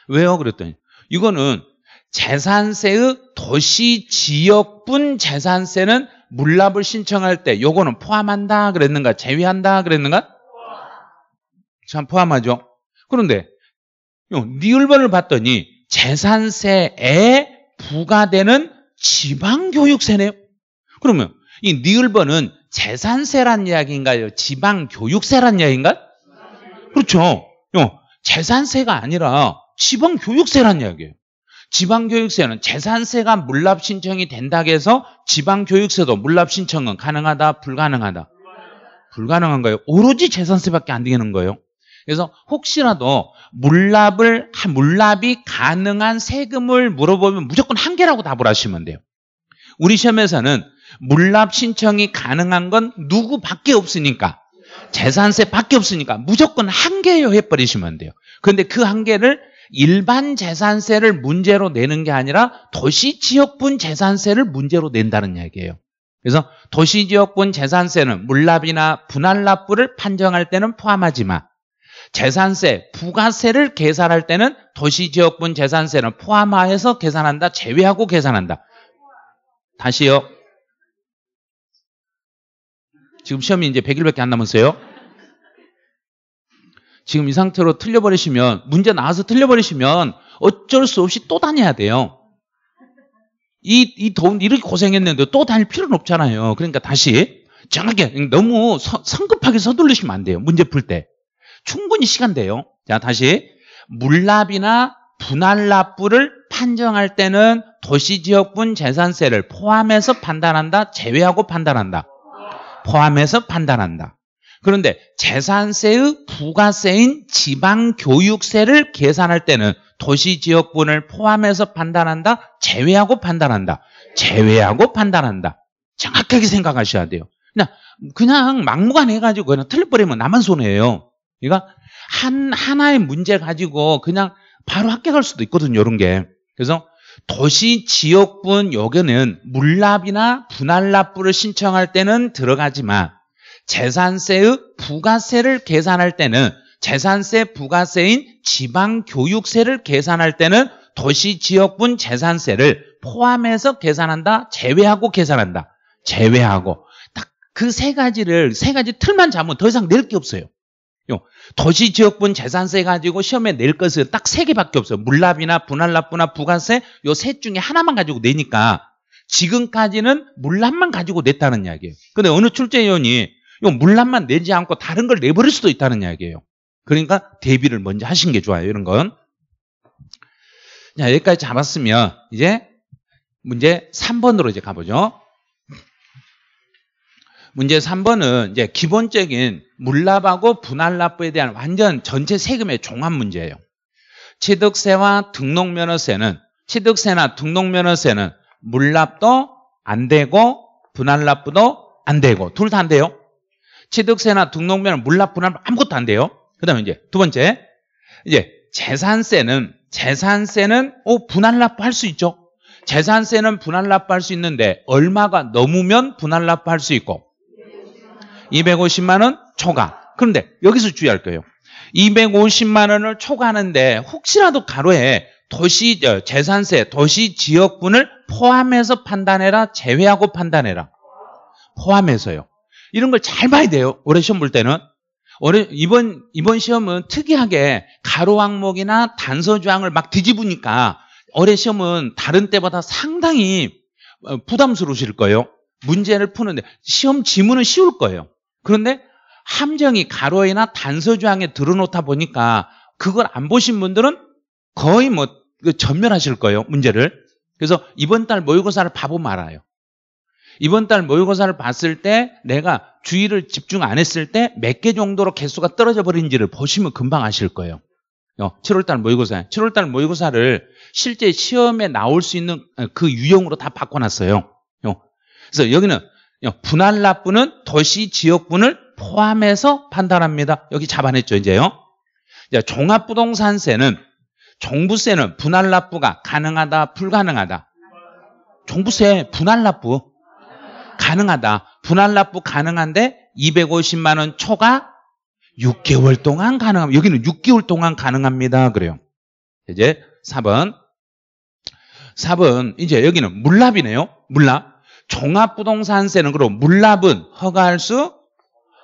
Speaker 1: 왜요? 그랬더니 이거는 재산세의 도시 지역분 재산세는 물납을 신청할 때 요거는 포함한다 그랬는가 제외한다 그랬는가? 참 포함하죠. 그런데 니얼번을 네 봤더니 재산세에 부과되는 지방교육세네요. 그러면 이 니을버는 재산세란 이야기인가요? 지방교육세란 이야기인가요? 그렇죠. 어, 재산세가 아니라 지방교육세란 이야기예요. 지방교육세는 재산세가 물납 신청이 된다고 해서 지방교육세도 물납 신청은 가능하다, 불가능하다? 불가능한 거예요. 오로지 재산세밖에 안 되는 거예요. 그래서 혹시라도 물납을 물납이 가능한 세금을 물어보면 무조건 한 개라고 답을 하시면 돼요. 우리 시험에서는 물납 신청이 가능한 건 누구밖에 없으니까 재산세밖에 없으니까 무조건 한계요 해버리시면 돼요. 그런데 그 한계를 일반 재산세를 문제로 내는 게 아니라 도시 지역분 재산세를 문제로 낸다는 이야기예요. 그래서 도시 지역분 재산세는 물납이나 분할납부를 판정할 때는 포함하지만 재산세, 부가세를 계산할 때는 도시 지역분 재산세는 포함하여서 계산한다, 제외하고 계산한다. 다시요. 지금 시험이 이제 100일밖에 안 남았어요. 지금 이 상태로 틀려버리시면, 문제 나와서 틀려버리시면 어쩔 수 없이 또 다녀야 돼요. 이, 이 더운, 이렇게 고생했는데 또 다닐 필요는 없잖아요. 그러니까 다시 정확하게, 너무 서, 성급하게 서둘리시면 안 돼요. 문제 풀 때. 충분히 시간 돼요. 자, 다시. 물납이나 분할납부를 판정할 때는 도시지역분 재산세를 포함해서 판단한다, 제외하고 판단한다. 포함해서 판단한다. 그런데 재산세의 부가세인 지방교육세를 계산할 때는 도시지역분을 포함해서 판단한다? 제외하고 판단한다? 제외하고 판단한다. 정확하게 생각하셔야 돼요. 그냥, 그냥 막무가내 해가지고 그냥 틀려버리면 나만 손해예요. 그러니까 한, 하나의 문제 가지고 그냥 바로 합격할 수도 있거든요, 이런 게. 그래서 도시 지역분 여기는 물납이나 분할납부를 신청할 때는 들어가지만 재산세의 부가세를 계산할 때는 재산세 부가세인 지방교육세를 계산할 때는 도시 지역분 재산세를 포함해서 계산한다 제외하고 계산한다 제외하고 딱 그 세 가지를 세 가지 틀만 잡으면 더 이상 낼 게 없어요 도시 지역분 재산세 가지고 시험에 낼 것은 딱 세 개밖에 없어요. 물납이나 분할납부나 부가세 요셋 중에 하나만 가지고 내니까 지금까지는 물납만 가지고 냈다는 이야기예요. 근데 어느 출제위원이 요 물납만 내지 않고 다른 걸 내버릴 수도 있다는 이야기예요. 그러니까 대비를 먼저 하신 게 좋아요. 이런 건. 자, 여기까지 잡았으면 이제 문제 3번으로 이제 가보죠. 문제 3번은 이제 기본적인 물납하고 분할납부에 대한 완전 전체 세금의 종합 문제예요. 취득세와 등록면허세는 취득세나 등록면허세는 물납도 안 되고 분할납부도 안 되고 둘 다 안 돼요. 취득세나 등록면허 물납 분할 아무것도 안 돼요. 그다음에 이제 두 번째 이제 재산세는 재산세는 어 분할납부 할 수 있죠. 재산세는 분할납부 할 수 있는데 얼마가 넘으면 분할납부 할 수 있고 250만 원 초과. 그런데 여기서 주의할 거예요. 250만 원을 초과하는데 혹시라도 가로에 도시 어, 재산세, 도시 지역분을 포함해서 판단해라, 제외하고 판단해라. 포함해서요. 이런 걸 잘 봐야 돼요. 올해 시험 볼 때는. 올해 이번 이번 시험은 특이하게 가로 항목이나 단서 조항을 막 뒤집으니까 올해 시험은 다른 때보다 상당히 어, 부담스러우실 거예요. 문제를 푸는데 시험 지문은 쉬울 거예요. 그런데 함정이 가로에나 단서조항에 들어놓다 보니까 그걸 안 보신 분들은 거의 뭐 그 전멸하실 거예요, 문제를. 그래서 이번 달 모의고사를 봐보면 알아요. 이번 달 모의고사를 봤을 때 내가 주의를 집중 안 했을 때 몇 개 정도로 개수가 떨어져 버린지를 보시면 금방 아실 거예요. 7월 어, 달 모의고사. 7월 달 모의고사를 실제 시험에 나올 수 있는 어, 그 유형으로 다 바꿔놨어요. 어, 그래서 여기는 예, 분할 납부는 도시 지역분을 포함해서 판단합니다. 여기 잡아냈죠, 이제요. 이제 종합부동산세는 종부세는 분할 납부가 가능하다, 불가능하다. 종부세 분할 납부 가능하다. 분할 납부 가능한데 250만 원 초과 6개월 동안 가능합니다 여기는 6개월 동안 가능합니다. 그래요. 이제 4번. 4번 이제 여기는 물납이네요. 물납. 종합부동산세는 그럼 물납은 허가할 수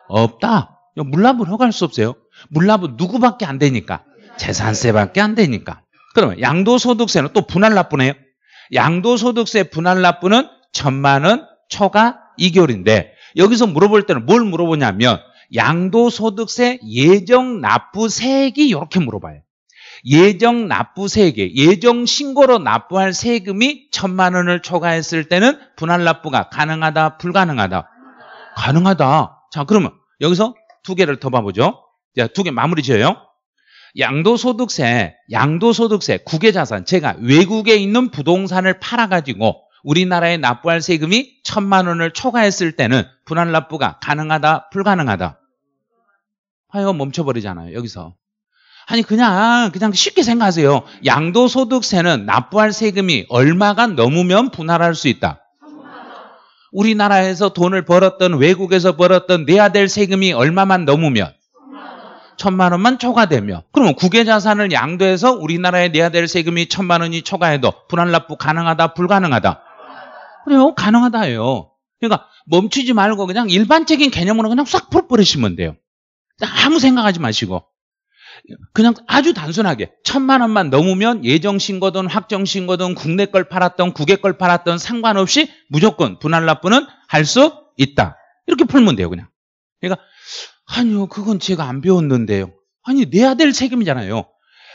Speaker 1: 없다. 물납은 허가할 수 없어요. 물납은 누구밖에 안 되니까. 재산세밖에 안 되니까. 그러면 양도소득세는 또 분할 납부네요. 양도소득세 분할 납부는 천만 원 초과 2개월인데 여기서 물어볼 때는 뭘 물어보냐면 양도소득세 예정 납부 세액이 이렇게 물어봐요. 예정 납부 세액, 예정 신고로 납부할 세금이 천만 원을 초과했을 때는 분할 납부가 가능하다, 불가능하다? 가능하다. 자, 그러면 여기서 두 개를 더 봐보죠. 자, 두 개 마무리 지어요. 양도소득세, 양도소득세, 국외자산, 제가 외국에 있는 부동산을 팔아가지고 우리나라에 납부할 세금이 천만 원을 초과했을 때는 분할 납부가 가능하다, 불가능하다? 하여 멈춰버리잖아요, 여기서. 아니 그냥 그냥 쉽게 생각하세요. 양도소득세는 납부할 세금이 얼마가 넘으면 분할할 수 있다. 우리나라에서 돈을 벌었던 외국에서 벌었던 내야 될 세금이 얼마만 넘으면 천만 원만 초과되며 그러면 국외자산을 양도해서 우리나라에 내야 될 세금이 천만 원이 초과해도 분할납부 가능하다 불가능하다 그래요 가능하다예요 그러니까 멈추지 말고 그냥 일반적인 개념으로 그냥 싹 풀어버리시면 돼요 아무 생각하지 마시고 그냥 아주 단순하게 천만 원만 넘으면 예정 신고든 확정 신고든 국내 걸 팔았던 국외 걸 팔았던 상관없이 무조건 분할 납부는 할 수 있다. 이렇게 풀면 돼요, 그냥. 그러니까 아니요, 그건 제가 안 배웠는데요. 아니, 내야 될 세금이잖아요.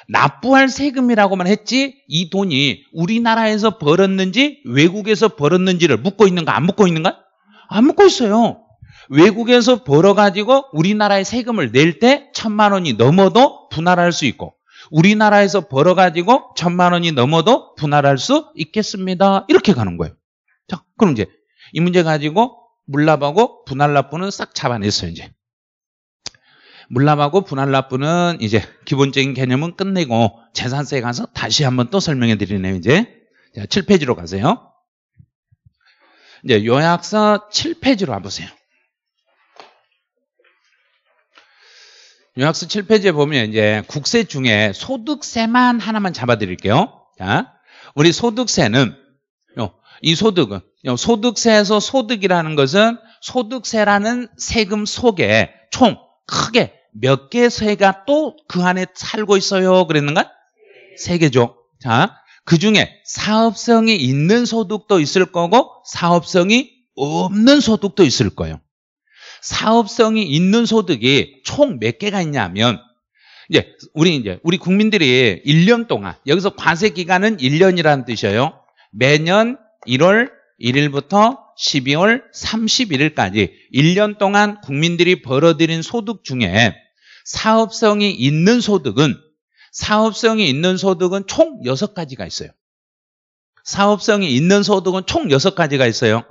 Speaker 1: 납부할 세금이라고만 했지 이 돈이 우리나라에서 벌었는지 외국에서 벌었는지를 묻고 있는가 안 묻고 있는가? 안 묻고 있어요. 외국에서 벌어가지고 우리나라에 세금을 낼 때 천만 원이 넘어도 분할할 수 있고 우리나라에서 벌어가지고 천만 원이 넘어도 분할할 수 있겠습니다. 이렇게 가는 거예요. 자, 그럼 이제 이 문제 가지고 물납하고 분할납부는 싹 잡아냈어요, 이제. 물납하고 분할납부는 이제 기본적인 개념은 끝내고 재산세에 가서 다시 한번 또 설명해 드리네요, 이제. 자, 7페이지로 가세요. 이제 요약서 7페이지로 와보세요. 요약서 7페이지에 보면 이제 국세 중에 소득세만 하나만 잡아드릴게요. 자, 우리 소득세는 요, 이 소득은 요, 소득세에서 소득이라는 것은 소득세라는 세금 속에 총 크게 몇개의 세가 또 그 안에 살고 있어요. 그랬는가? 세 개죠. 자, 그 중에 사업성이 있는 소득도 있을 거고 사업성이 없는 소득도 있을 거예요. 사업성이 있는 소득이 총 몇 개가 있냐면 이제 우리 이제 우리 국민들이 1년 동안 여기서 과세 기간은 1년이라는 뜻이에요. 매년 1월 1일부터 12월 31일까지 1년 동안 국민들이 벌어들인 소득 중에 사업성이 있는 소득은 사업성이 있는 소득은 총 6가지가 있어요. 사업성이 있는 소득은 총 6가지가 있어요.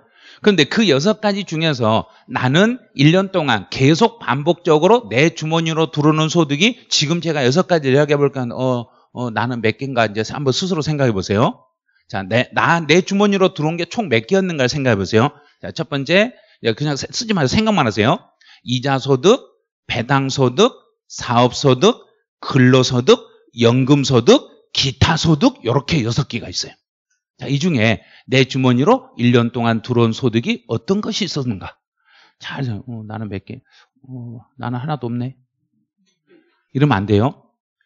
Speaker 1: 그런데 그 여섯 가지 중에서 나는 1년 동안 계속 반복적으로 내 주머니로 들어오는 소득이 지금 제가 여섯 가지를 이야기해 볼까 어, 어, 나는 몇 개인가 이제 한번 스스로 생각해 보세요. 자, 내, 나, 내 주머니로 들어온 게 총 몇 개였는가를 생각해 보세요. 자, 첫 번째, 그냥 쓰지 마세요. 생각만 하세요. 이자소득, 배당소득, 사업소득, 근로소득, 연금소득, 기타소득, 이렇게 여섯 개가 있어요. 자, 이 중에 내 주머니로 1년 동안 들어온 소득이 어떤 것이 있었는가? 자, 어, 나는 몇 개, 어, 나는 하나도 없네. 이러면 안 돼요.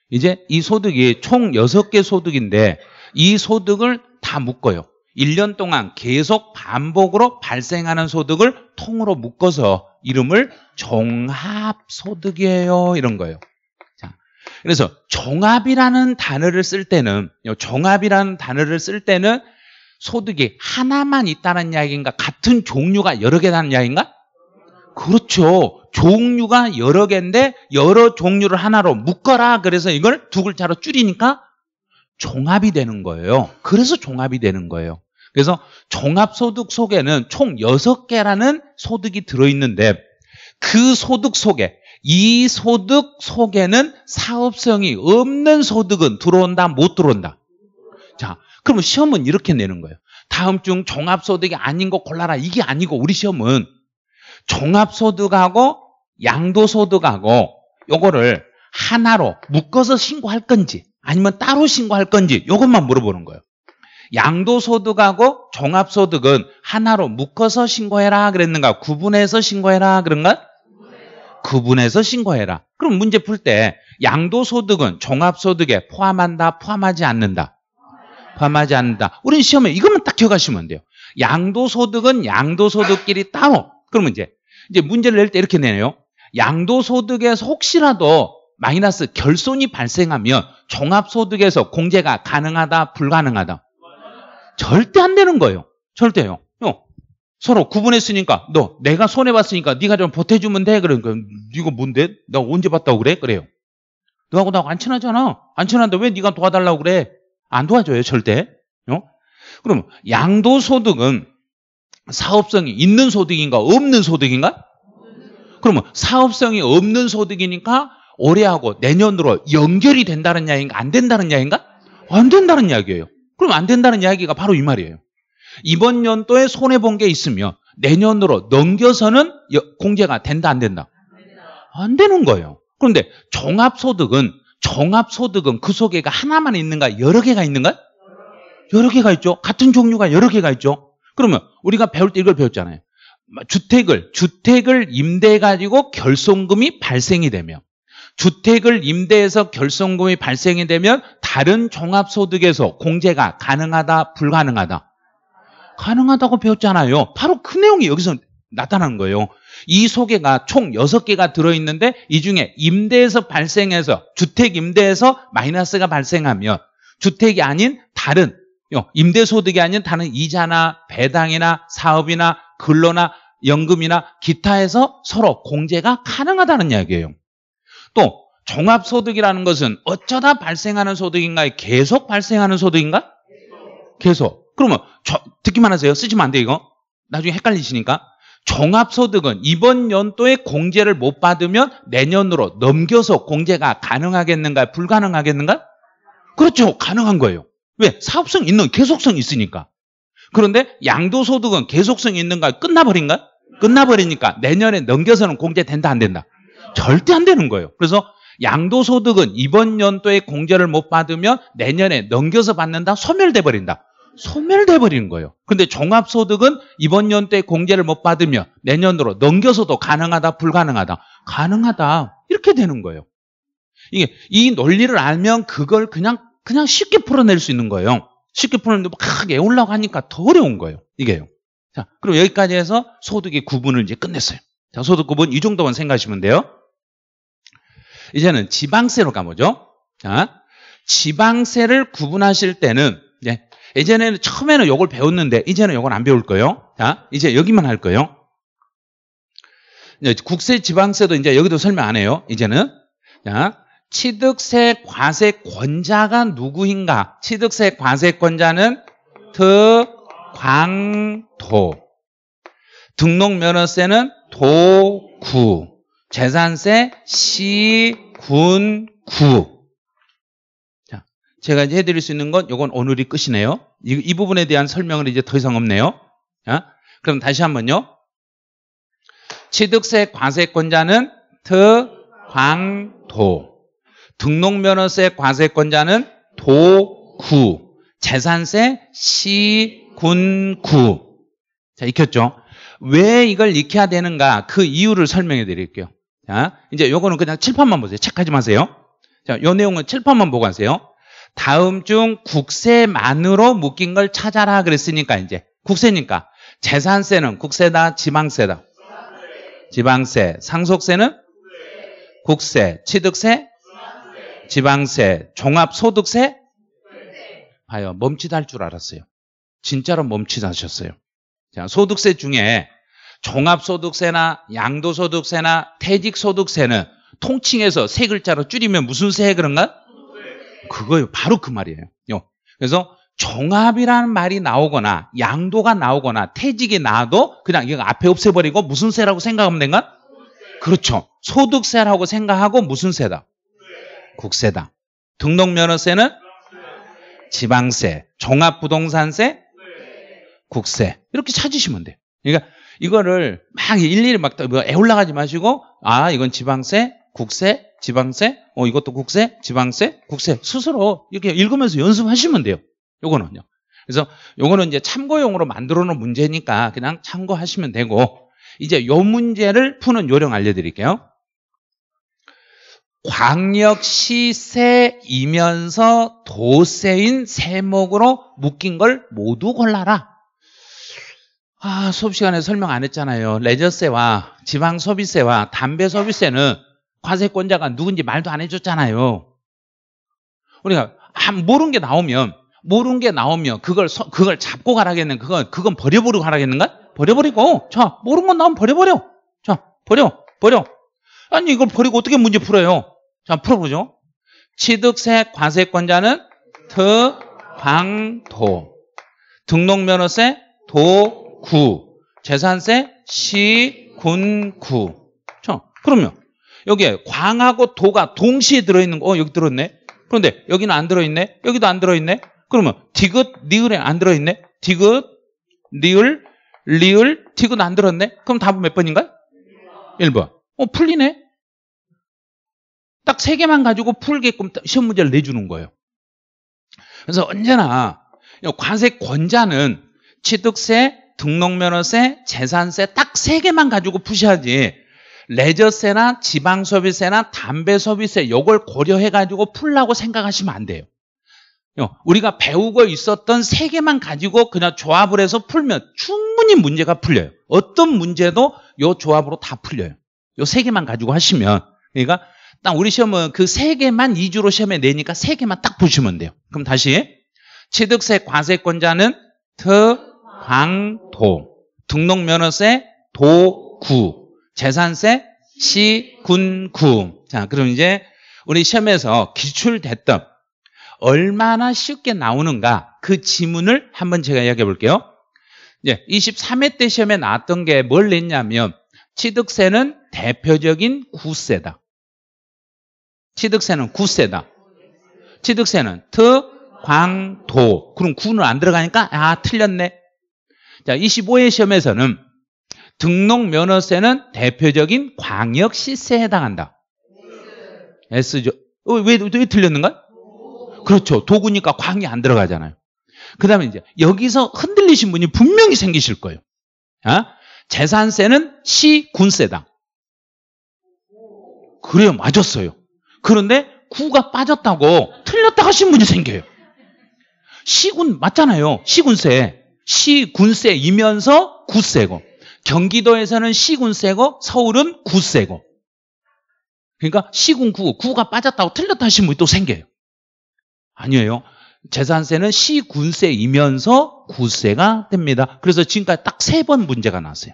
Speaker 1: 이제 이 소득이 총 6개 소득인데 이 소득을 다 묶어요. 1년 동안 계속 반복으로 발생하는 소득을 통으로 묶어서 이름을 종합소득이에요. 이런 거예요. 그래서 종합이라는 단어를 쓸 때는 종합이라는 단어를 쓸 때는 소득이 하나만 있다는 이야기인가? 같은 종류가 여러 개다는 이야기인가? 그렇죠. 종류가 여러 개인데 여러 종류를 하나로 묶어라. 그래서 이걸 두 글자로 줄이니까 종합이 되는 거예요. 그래서 종합이 되는 거예요. 그래서 종합소득 속에는 총 6개라는 소득이 들어있는데 그 소득 속에 이 소득 속에는 사업성이 없는 소득은 들어온다, 못 들어온다. 자, 그러면 시험은 이렇게 내는 거예요. 다음 중 종합소득이 아닌 거 골라라. 이게 아니고 우리 시험은 종합소득하고 양도소득하고 요거를 하나로 묶어서 신고할 건지 아니면 따로 신고할 건지 이것만 물어보는 거예요. 양도소득하고 종합소득은 하나로 묶어서 신고해라 그랬는가 구분해서 신고해라 그런가 구분해서 신고해라. 그럼 문제 풀 때 양도소득은 종합소득에 포함한다, 포함하지 않는다. 포함하지 않는다. 우린 시험에 이것만 딱 기억하시면 돼요. 양도소득은 양도소득끼리 따로. 그러면 이제 이제 문제를 낼 때 이렇게 내네요. 양도소득에서 혹시라도 마이너스 결손이 발생하면 종합소득에서 공제가 가능하다, 불가능하다. 절대 안 되는 거예요. 절대요. 서로 구분했으니까 너 내가 손해 봤으니까 네가 좀 보태주면 돼. 그럼 그럼 이거 뭔데? 나 언제 봤다고 그래? 그래요. 너하고 나하고 안 친하잖아. 안 친한데 왜 네가 도와달라고 그래? 안 도와줘요 절대. 어? 그럼 양도소득은 사업성이 있는 소득인가 없는 소득인가? 그러면 사업성이 없는 소득이니까 올해하고 내년으로 연결이 된다는 이야기인가 안 된다는 이야기인가? 안 된다는 이야기예요. 그럼 안 된다는 이야기가 바로 이 말이에요. 이번 연도에 손해본 게 있으면 내년으로 넘겨서는 공개가 된다, 안 된다? 안 되는 거예요. 그런데 종합소득은, 종합소득은 그 속에가 하나만 있는가, 여러 개가 있는가? 여러 개가 있죠. 같은 종류가 여러 개가 있죠. 그러면 우리가 배울 때 이걸 배웠잖아요. 주택을, 주택을 임대해가지고 결손금이 발생이 되면, 주택을 임대해서 결손금이 발생이 되면 다른 종합소득에서 공제가 가능하다, 불가능하다. 가능하다고 배웠잖아요. 바로 그 내용이 여기서 나타난 거예요. 이 소개가 총 6개가 들어있는데 이 중에 임대에서 발생해서 주택 임대에서 마이너스가 발생하면 주택이 아닌 다른 어, 임대소득이 아닌 다른 이자나 배당이나 사업이나 근로나 연금이나 기타에서 서로 공제가 가능하다는 이야기예요. 또 종합소득이라는 것은 어쩌다 발생하는 소득인가요? 계속 발생하는 소득인가? 계속. 그러면 저, 듣기만 하세요. 쓰시면 안돼요 이거. 나중에 헷갈리시니까. 종합소득은 이번 연도에 공제를 못 받으면 내년으로 넘겨서 공제가 가능하겠는가 불가능하겠는가? 그렇죠. 가능한 거예요. 왜? 사업성 있는 계속성 있으니까. 그런데 양도소득은 계속성 있는가 끝나버린가? 끝나버리니까 내년에 넘겨서는 공제된다 안 된다? 절대 안 되는 거예요. 그래서 양도소득은 이번 연도에 공제를 못 받으면 내년에 넘겨서 받는다 소멸돼 버린다. 소멸돼 버리는 거예요. 근데 종합소득은 이번 연도에 공제를 못 받으면 내년으로 넘겨서도 가능하다, 불가능하다, 가능하다 이렇게 되는 거예요. 이게 이 논리를 알면 그걸 그냥 그냥 쉽게 풀어낼 수 있는 거예요. 쉽게 풀었는데 막 애올라고 하니까 더 어려운 거예요. 이게요. 자, 그럼 여기까지 해서 소득의 구분을 이제 끝냈어요. 자, 소득 구분 이 정도만 생각하시면 돼요. 이제는 지방세로 가보죠. 자, 지방세를 구분하실 때는 예, 예전에는 처음에는 이걸 배웠는데 이제는 이건 안 배울 거예요. 자, 이제 여기만 할 거예요. 국세 지방세도 이제 여기도 설명 안 해요. 이제는 자, 취득세 과세권자가 누구인가? 취득세 과세권자는 특광도 등록면허세는 도구 재산세 시군구 제가 이제 해드릴 수 있는 건 이건 오늘이 끝이네요. 이, 이 부분에 대한 설명은 이제 더 이상 없네요. 어? 그럼 다시 한번요. 취득세 과세권자는 특광도 등록면허세 과세권자는 도구 재산세 시군구 자 익혔죠? 왜 이걸 익혀야 되는가 그 이유를 설명해 드릴게요 자 이제 요거는 그냥 칠판만 보세요 책하지 마세요 자요 내용은 칠판만 보고 하세요 다음 중 국세만으로 묶인 걸 찾아라 그랬으니까 이제 국세니까 재산세는 국세다 지방세다 지방세 상속세는 국세 취득세 지방세 종합소득세 봐요 멈칫할 줄 알았어요 진짜로 멈칫하셨어요 자, 소득세 중에 종합소득세나 양도소득세나 퇴직소득세는 통칭해서 세 글자로 줄이면 무슨 세 그런가? 그거예요. 바로 그 말이에요. 그래서 종합이라는 말이 나오거나 양도가 나오거나 퇴직이 나도 와 그냥 이거 앞에 없애버리고 무슨 세라고 생각하면 된가? 그렇죠. 소득세라고 생각하고 무슨 세다? 국세다. 등록면허세는 지방세, 종합부동산세, 국세 이렇게 찾으시면 돼요. 그러니까 이거를 막 일일이 막 뭐 애올라가지 마시고 아 이건 지방세, 국세, 지방세, 어, 이것도 국세, 지방세, 국세 스스로 이렇게 읽으면서 연습하시면 돼요. 요거는요. 그래서 요거는 이제 참고용으로 만들어 놓은 문제니까 그냥 참고하시면 되고 이제 요 문제를 푸는 요령 알려드릴게요. 광역시세이면서 도세인 세목으로 묶인 걸 모두 골라라. 아, 수업 시간에 설명 안 했잖아요. 레저세와 지방 소비세와 담배 소비세는 과세권자가 누군지 말도 안 해줬잖아요. 우리가 그러니까, 아, 모르는 게 나오면 모르는 게 나오면 그걸 서, 그걸 잡고 가라겠는 그건 그건 버려버리고 가라겠는가? 버려버리고 자 모르는 건 나오면 버려버려. 자 버려 버려. 아니 이걸 버리고 어떻게 문제 풀어요? 자 풀어보죠. 취득세 과세권자는 특방도 등록면허세 도구 재산세 시군구. 자 그러면 여기에 광하고 도가 동시에 들어있는 거, 어, 여기 들어있네? 그런데 여기는 안 들어있네? 여기도 안 들어있네? 그러면 디귿, 니을에 안 들어있네? 디귿, 니을, 리을, 디귿 안 들었네? 그럼 답은 몇 번인가요? 1번. 어, 풀리네? 딱 세 개만 가지고 풀게끔 시험 문제를 내주는 거예요. 그래서 언제나 관세 권자는 취득세, 등록면허세, 재산세 딱 세 개만 가지고 푸셔야지 레저세나 지방 소비세나 담배 소비세 이걸 고려해 가지고 풀라고 생각하시면 안 돼요. 어, 우리가 배우고 있었던 세 개만 가지고 그냥 조합을 해서 풀면 충분히 문제가 풀려요. 어떤 문제도 요 조합으로 다 풀려요. 요 세 개만 가지고 하시면 그러니까 딱 우리 시험은 그 세 개만 2주로 시험에 내니까 세 개만 딱 보시면 돼요. 그럼 다시 취득세 과세권자는 특강도 등록면허세 도구 재산세, 시, 군, 구. 자, 그럼 이제 우리 시험에서 기출됐던 얼마나 쉽게 나오는가 그 지문을 한번 제가 이야기해 볼게요. 이 23회 때 시험에 나왔던 게 뭘 냈냐면 취득세는 대표적인 구세다. 취득세는 구세다. 취득세는 특, 광, 도. 그럼 구는 안 들어가니까 아 틀렸네. 자 25회 시험에서는 등록 면허세는 대표적인 광역 시세에 해당한다. S죠. 어, 왜, 왜 틀렸는가? 그렇죠. 도구니까 광이 안 들어가잖아요. 그 다음에 이제 여기서 흔들리신 분이 분명히 생기실 거예요. 아? 재산세는 시 군세당. 그래요. 맞았어요. 그런데 구가 빠졌다고 틀렸다 하신 분이 생겨요. 시군 맞잖아요. 시군세. 시군세이면서 구세고. 경기도에서는 시군세고 서울은 구세고. 그러니까 시군 구, 구가 빠졌다고 틀렸다 하신 분이 또 생겨요. 아니에요. 재산세는 시군세이면서 구세가 됩니다. 그래서 지금까지 딱 세 번 문제가 나왔어요.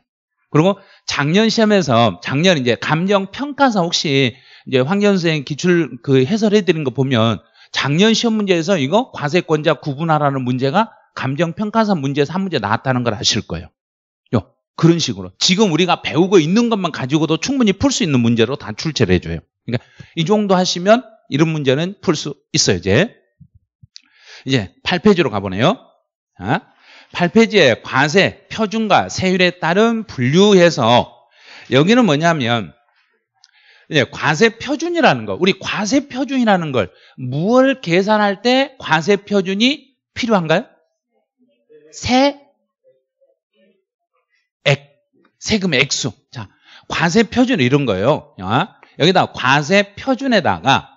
Speaker 1: 그리고 작년 시험에서 작년 이제 감정 평가사 혹시 이제 황수생 기출 그 해설해 드린 거 보면 작년 시험 문제에서 이거 과세권자 구분하라는 문제가 감정 평가사 문제에서 한 문제 나왔다는 걸 아실 거예요. 그런 식으로 지금 우리가 배우고 있는 것만 가지고도 충분히 풀 수 있는 문제로 다 출제를 해줘요. 그러니까 이 정도 하시면 이런 문제는 풀 수 있어요. 이제 이제 8페이지로 가보네요. 8페이지에 과세, 표준과 세율에 따른 분류해서 여기는 뭐냐면 이제 과세 표준이라는 거, 우리 과세 표준이라는 걸 무엇을 계산할 때 과세 표준이 필요한가요? 세 세금 액수. 자, 과세 표준 이런 거예요. 어? 여기다 과세 표준에다가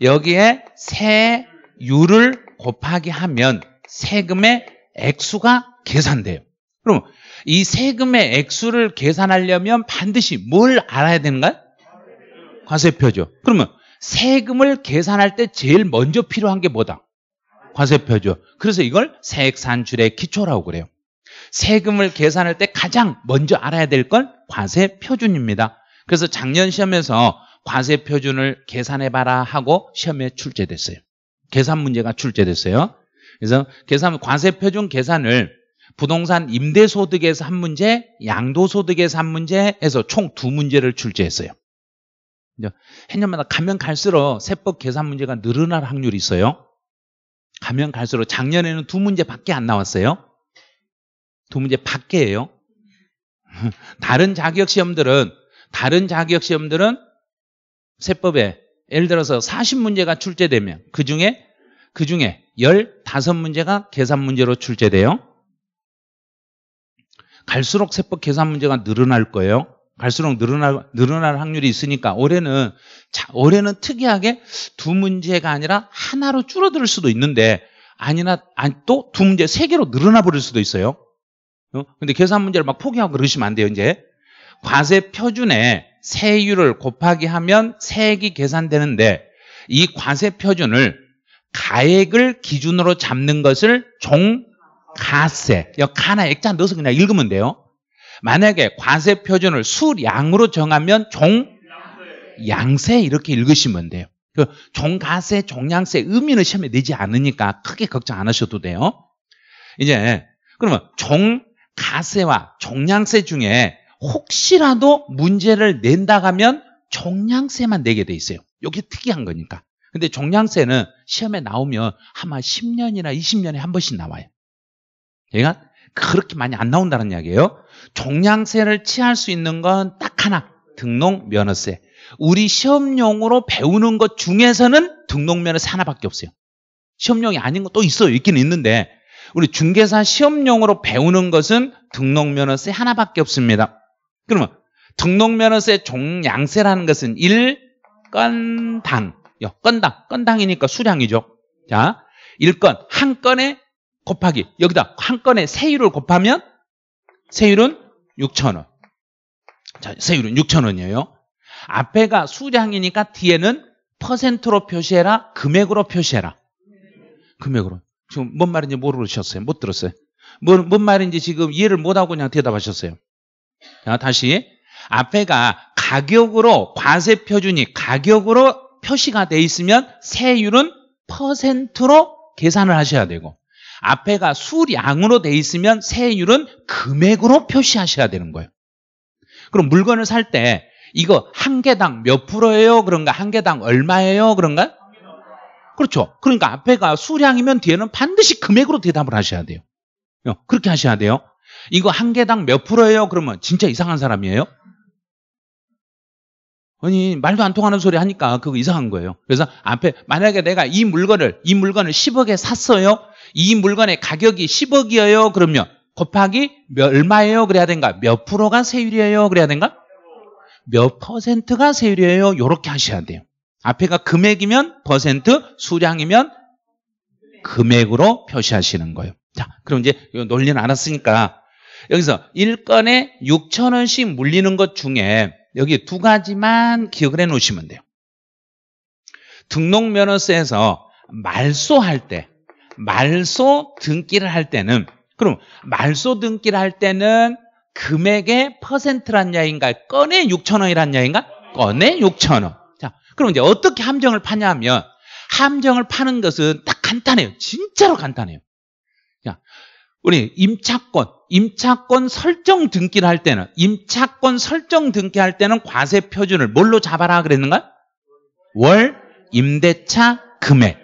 Speaker 1: 여기에 세율을 곱하기 하면 세금의 액수가 계산돼요. 그럼 이 세금의 액수를 계산하려면 반드시 뭘 알아야 되는가요? 과세표죠. 그러면 세금을 계산할 때 제일 먼저 필요한 게 뭐다? 과세표죠. 그래서 이걸 세액산출의 기초라고 그래요. 세금을 계산할 때 가장 먼저 알아야 될 건 과세 표준입니다. 그래서 작년 시험에서 과세 표준을 계산해봐라 하고 시험에 출제됐어요. 계산 문제가 출제됐어요. 그래서 계산 과세 표준 계산을 부동산 임대소득에서 한 문제, 양도소득에서 한 문제 해서 총 두 문제를 출제했어요. 해년마다 가면 갈수록 세법 계산 문제가 늘어날 확률이 있어요. 가면 갈수록 작년에는 두 문제밖에 안 나왔어요. 두 문제 밖에예요. 다른 자격 시험들은 다른 자격 시험들은 세법에 예를 들어서 40문제가 출제되면 그중에 그중에 15문제가 계산 문제로 출제돼요. 갈수록 세법 계산 문제가 늘어날 거예요. 갈수록 늘어날, 늘어날 확률이 있으니까 올해는 자, 올해는 특이하게 두 문제가 아니라 하나로 줄어들 수도 있는데 아니나 아니, 또 두 문제 세 개로 늘어나 버릴 수도 있어요. 어? 근데 계산 문제를 막 포기하고 그러시면 안 돼요, 이제. 과세 표준에 세율을 곱하기 하면 세액이 계산되는데 이 과세 표준을 가액을 기준으로 잡는 것을 종가세. 여 가나 액자 넣어서 그냥 읽으면 돼요. 만약에 과세 표준을 수량으로 정하면 종양세 이렇게 읽으시면 돼요. 그 종가세, 종양세 의미는 시험에 내지 않으니까 크게 걱정 안 하셔도 돼요. 이제 그러면 종 가세와 종량세 중에 혹시라도 문제를 낸다 가면 종량세만 내게 돼 있어요. 여기 특이한 거니까. 근데 종량세는 시험에 나오면 아마 10년이나 20년에 한 번씩 나와요. 그가 그렇게 많이 안 나온다는 이야기예요. 종량세를 취할 수 있는 건 딱 하나, 등록 면허세. 우리 시험용으로 배우는 것 중에서는 등록 면허세 하나밖에 없어요. 시험용이 아닌 것도 있어요. 있긴 있는데 우리 중개사 시험용으로 배우는 것은 등록면허세 하나밖에 없습니다. 그러면 등록면허세 종양세라는 것은 1건당, 건당, 건당이니까 수량이죠. 자, 1건, 한 건에 곱하기. 여기다 한 건에 세율을 곱하면 세율은 6천원. 자, 세율은 6천원이에요. 앞에가 수량이니까 뒤에는 퍼센트로 표시해라, 금액으로 표시해라. 금액으로. 지금 뭔 말인지 모르셨어요. 못 들었어요. 뭔, 뭔 말인지 지금 이해를 못하고 그냥 대답하셨어요. 자, 다시. 앞에가 가격으로 과세 표준이 가격으로 표시가 돼 있으면 세율은 퍼센트로 계산을 하셔야 되고 앞에가 수량으로 돼 있으면 세율은 금액으로 표시하셔야 되는 거예요. 그럼 물건을 살 때 이거 한 개당 몇 프로예요? 그런가? 한 개당 얼마예요? 그런가? 그렇죠. 그러니까 앞에가 수량이면 뒤에는 반드시 금액으로 대답을 하셔야 돼요. 어, 그렇게 하셔야 돼요. 이거 한 개당 몇 프로예요? 그러면 진짜 이상한 사람이에요? 아니 말도 안 통하는 소리 하니까 그거 이상한 거예요. 그래서 앞에 만약에 내가 이 물건을 이 물건을 10억에 샀어요. 이 물건의 가격이 10억이에요. 그러면 곱하기 얼마예요? 그래야 된가? 몇 프로가 세율이에요? 그래야 된가? 몇 퍼센트가 세율이에요? 이렇게 하셔야 돼요. 앞에가 금액이면 퍼센트, 수량이면 금액으로 표시하시는 거예요. 자, 그럼 이제 이 논리는 알았으니까 여기서 1건에 6천 원씩 물리는 것 중에 여기 두 가지만 기억을 해 놓으시면 돼요. 등록면허세에서 말소할 때, 말소 등기를 할 때는 그럼 말소 등기를 할 때는 금액의 퍼센트란 이 야인가? 요 건에 6천 원이란 이 야인가? 건에 6천 원. 그럼 이제 어떻게 함정을 파냐면 하 함정을 파는 것은 딱 간단해요. 진짜로 간단해요. 자, 우리 임차권, 임차권 설정 등기를 할 때는 임차권 설정 등기할 때는 과세 표준을 뭘로 잡아라 그랬는가? 월 임대차 금액.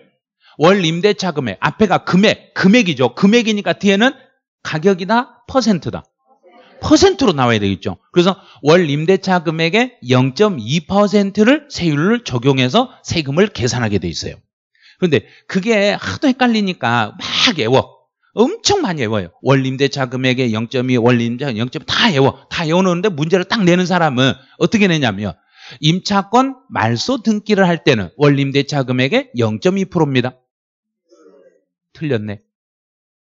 Speaker 1: 월 임대차 금액. 앞에가 금액, 금액이죠. 금액이니까 뒤에는 가격이다, 퍼센트다. 퍼센트로 나와야 되겠죠. 그래서 월 임대차 금액의 0.2%를 세율을 적용해서 세금을 계산하게 돼 있어요. 그런데 그게 하도 헷갈리니까 막 애워. 엄청 많이 애워요. 월 임대차 금액의 0.2, 월 임대차 0.2 다 애워. 다 애워놓는데 문제를 딱 내는 사람은 어떻게 내냐면 임차권 말소 등기를 할 때는 월 임대차 금액의 0.2%입니다. 틀렸네.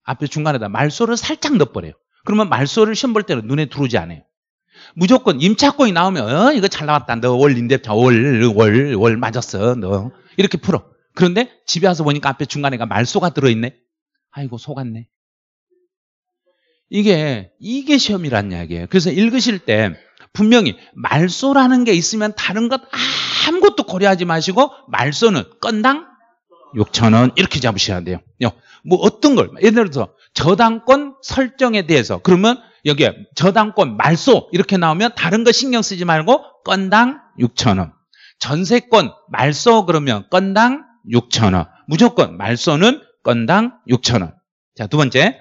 Speaker 1: 앞에 중간에다 말소를 살짝 넣어버려요. 그러면 말소를 시험 볼 때는 눈에 들어오지 않아요. 무조건 임차권이 나오면 어, 이거 잘 나왔다. 너 월인데자 월, 월, 월 맞았어. 너 이렇게 풀어. 그런데 집에 와서 보니까 앞에 중간에가 말소가 들어있네. 아이고 속았네. 이게 이게 시험이란 이야기예요. 그래서 읽으실 때 분명히 말소라는 게 있으면 다른 것 아무것도 고려하지 마시고 말소는 건당 6천 원 이렇게 잡으셔야 돼요. 뭐 어떤 걸 예를 들어서 저당권 설정에 대해서 그러면 여기에 저당권 말소 이렇게 나오면 다른 거 신경 쓰지 말고 건당 6천원 전세권 말소 그러면 건당 6천원 무조건 말소는 건당 6천원 자, 두 번째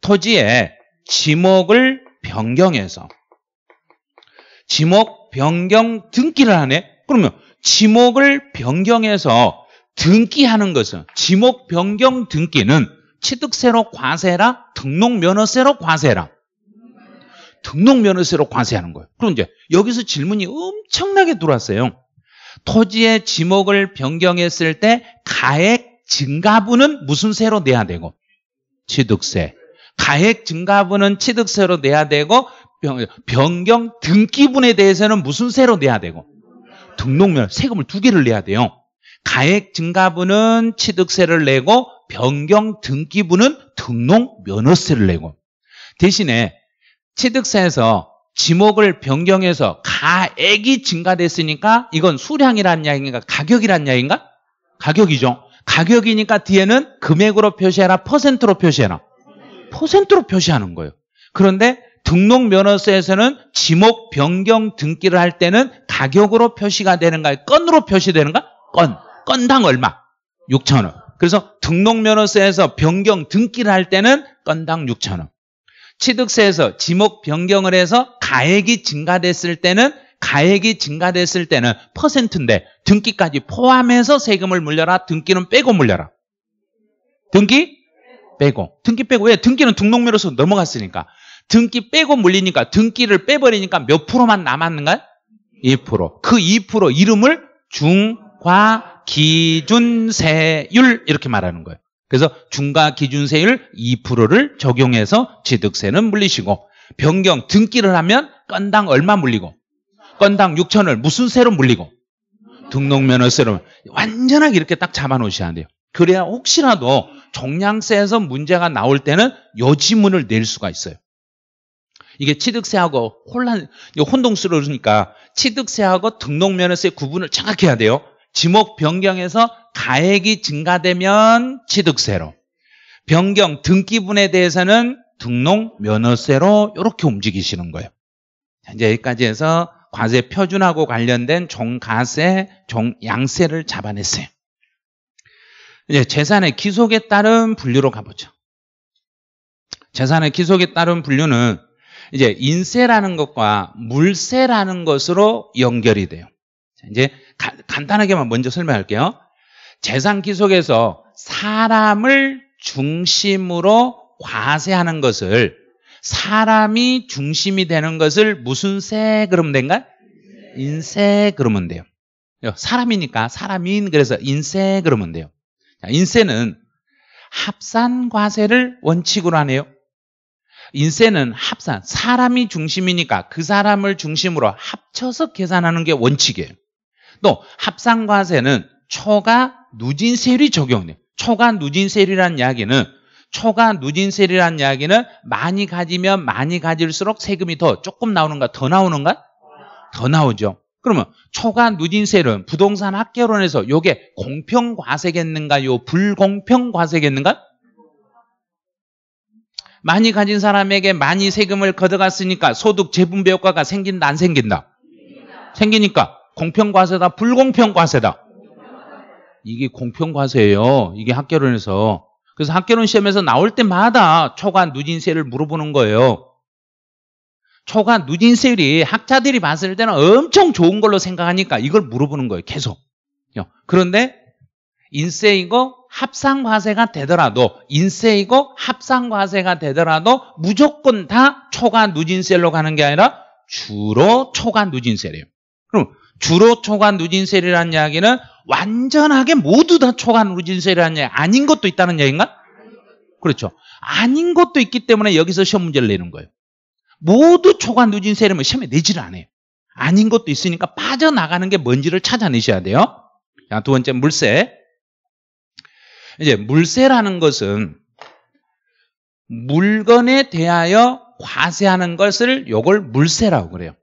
Speaker 1: 토지에 지목을 변경해서 지목 변경 등기를 하네 그러면 지목을 변경해서 등기하는 것은 지목 변경 등기는 취득세로 과세라 해 등록면허세로 과세라 해 등록면허세로 과세하는 거예요. 그럼 이제 여기서 질문이 엄청나게 들어왔어요. 토지의 지목을 변경했을 때 가액 증가분은 무슨 세로 내야 되고? 취득세. 가액 증가분은 취득세로 내야 되고 변경 등기분에 대해서는 무슨 세로 내야 되고? 등록면 세금을 두 개를 내야 돼요. 가액 증가분은 취득세를 내고 변경 등기부는 등록 면허세를 내고 대신에 취득세에서 지목을 변경해서 가액이 증가됐으니까 이건 수량이란 이야기인가 가격이란 이야기인가 가격이죠. 가격이니까 뒤에는 금액으로 표시해라 퍼센트로 표시해라. 퍼센트로 표시하는 거예요. 그런데 등록 면허세에서는 지목 변경 등기를 할 때는 가격으로 표시가 되는가? 건으로 표시되는가? 건. 건당 얼마? 6천 원. 그래서 등록면허세에서 변경 등기를 할 때는 건당 6천 원. 취득세에서 지목 변경을 해서 가액이 증가됐을 때는 가액이 증가됐을 때는 퍼센트인데 등기까지 포함해서 세금을 물려라. 등기는 빼고 물려라. 등기 빼고. 등기 빼고 왜? 등기는 등록면허서 넘어갔으니까. 등기 빼고 물리니까 등기를 빼버리니까 몇 프로만 남았는가요? 2%. 그 2% 이름을 중과 기준세율 이렇게 말하는 거예요. 그래서 중과 기준세율 2%를 적용해서 취득세는 물리시고 변경 등기를 하면 건당 얼마 물리고 건당 6천을 무슨 세로 물리고 등록면허세로 완전하게 이렇게 딱 잡아놓으셔야 돼요. 그래야 혹시라도 종량세에서 문제가 나올 때는 여지문을 낼 수가 있어요. 이게 취득세하고 혼란, 혼동스러우니까 취득세하고 등록면허세 구분을 정확 해야 돼요. 지목 변경에서 가액이 증가되면 취득세로 변경 등기분에 대해서는 등록 면허세로 이렇게 움직이시는 거예요. 현재 여기까지 해서 과세 표준하고 관련된 종가세, 종양세를 잡아냈어요. 이제 재산의 기속에 따른 분류로 가보죠. 재산의 기속에 따른 분류는 이제 인세라는 것과 물세라는 것으로 연결이 돼요. 이제 가, 간단하게만 먼저 설명할게요. 재산 기속에서 사람을 중심으로 과세하는 것을 사람이 중심이 되는 것을 무슨 세 그러면 된가? 인세 그러면 돼요. 사람이니까 사람인 그래서 인세 그러면 돼요. 인세는 합산 과세를 원칙으로 하네요. 인세는 합산 사람이 중심이니까 그 사람을 중심으로 합쳐서 계산하는 게 원칙이에요. 또 합산과세는 초과 누진세율이 적용돼요. 초과 누진세율이라는 이야기는 초과 누진세율이라는 이야기는 많이 가지면 많이 가질수록 세금이 더 조금 나오는가 더 나오는가? 더 나오죠. 그러면 초과 누진세율은 부동산 합계론에서 이게 공평 과세겠는가 요 불공평 과세겠는가? 많이 가진 사람에게 많이 세금을 걷어갔으니까 소득 재분배 효과가 생긴다 안 생긴다? 생기니까 공평과세다, 불공평과세다. 이게 공평과세예요. 이게 학교론에서. 그래서 학교론 시험에서 나올 때마다 초과 누진세를 물어보는 거예요. 초과 누진세율이 학자들이 봤을 때는 엄청 좋은 걸로 생각하니까 이걸 물어보는 거예요. 계속. 그런데 인세이고 합산과세가 되더라도 인세이고 합산과세가 되더라도 무조건 다 초과 누진세로 가는 게 아니라 주로 초과 누진세래요. 그럼 주로 초과 누진세율이라는 이야기는 완전하게 모두 다 초과 누진세율이라는 이야기 아닌 것도 있다는 이야기인가 그렇죠. 아닌 것도 있기 때문에 여기서 시험 문제를 내는 거예요. 모두 초과 누진세율이면 시험에 내질 않아요. 아닌 것도 있으니까 빠져나가는 게 뭔지를 찾아내셔야 돼요. 자, 두 번째 물세. 이제 물세라는 것은 물건에 대하여 과세하는 것을 요걸 물세라고 그래요.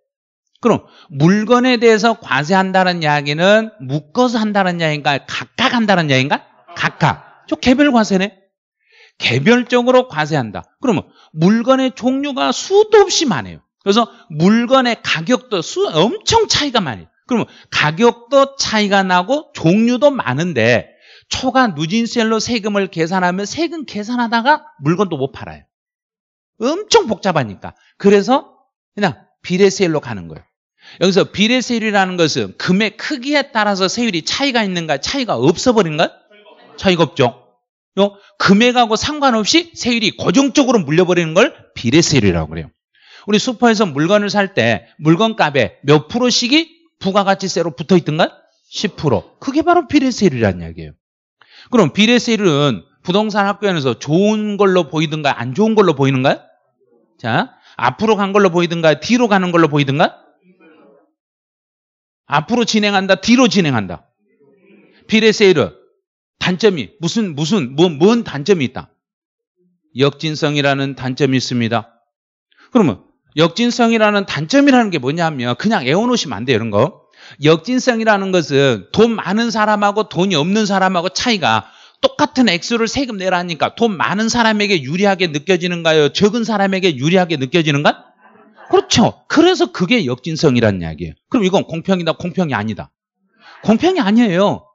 Speaker 1: 그럼 물건에 대해서 과세한다는 이야기는 묶어서 한다는 이야기인가? 각각 한다는 이야기인가? 각각. 저 개별 과세네. 개별적으로 과세한다. 그러면 물건의 종류가 수도 없이 많아요. 그래서 물건의 가격도 수, 엄청 차이가 많아요. 그러면 가격도 차이가 나고 종류도 많은데 초과 누진세로 세금을 계산하면 세금 계산하다가 물건도 못 팔아요. 엄청 복잡하니까. 그래서 그냥 비례세율로 가는 거예요. 여기서 비례세율이라는 것은 금액 크기에 따라서 세율이 차이가 있는가 차이가 없어 버린가? 차이가 없죠. 요 금액하고 상관없이 세율이 고정적으로 물려버리는 걸 비례세율이라고 그래요. 우리 슈퍼에서 물건을 살 때 물건값에 몇 프로씩이 부가가치세로 붙어 있던가? 10%. 그게 바로 비례세율이라는 이야기예요. 그럼 비례세율은 부동산 학교에서 좋은 걸로 보이든가 안 좋은 걸로 보이는가? 자, 앞으로 간 걸로 보이든가 뒤로 가는 걸로 보이든가? 앞으로 진행한다, 뒤로 진행한다. 비례세일은 단점이 무슨 무슨 뭔, 뭐, 뭔 단점이 있다. 역진성이라는 단점이 있습니다. 그러면 역진성이라는 단점이라는 게 뭐냐면 그냥 애워놓으시면 안 돼요, 이런 거. 역진성이라는 것은 돈 많은 사람하고 돈이 없는 사람하고 차이가 똑같은 액수를 세금 내라니까 돈 많은 사람에게 유리하게 느껴지는가요? 적은 사람에게 유리하게 느껴지는가? 그렇죠. 그래서 그게 역진성이라는 이야기예요. 그럼 이건 공평이다, 공평이 아니다. 공평이 아니에요.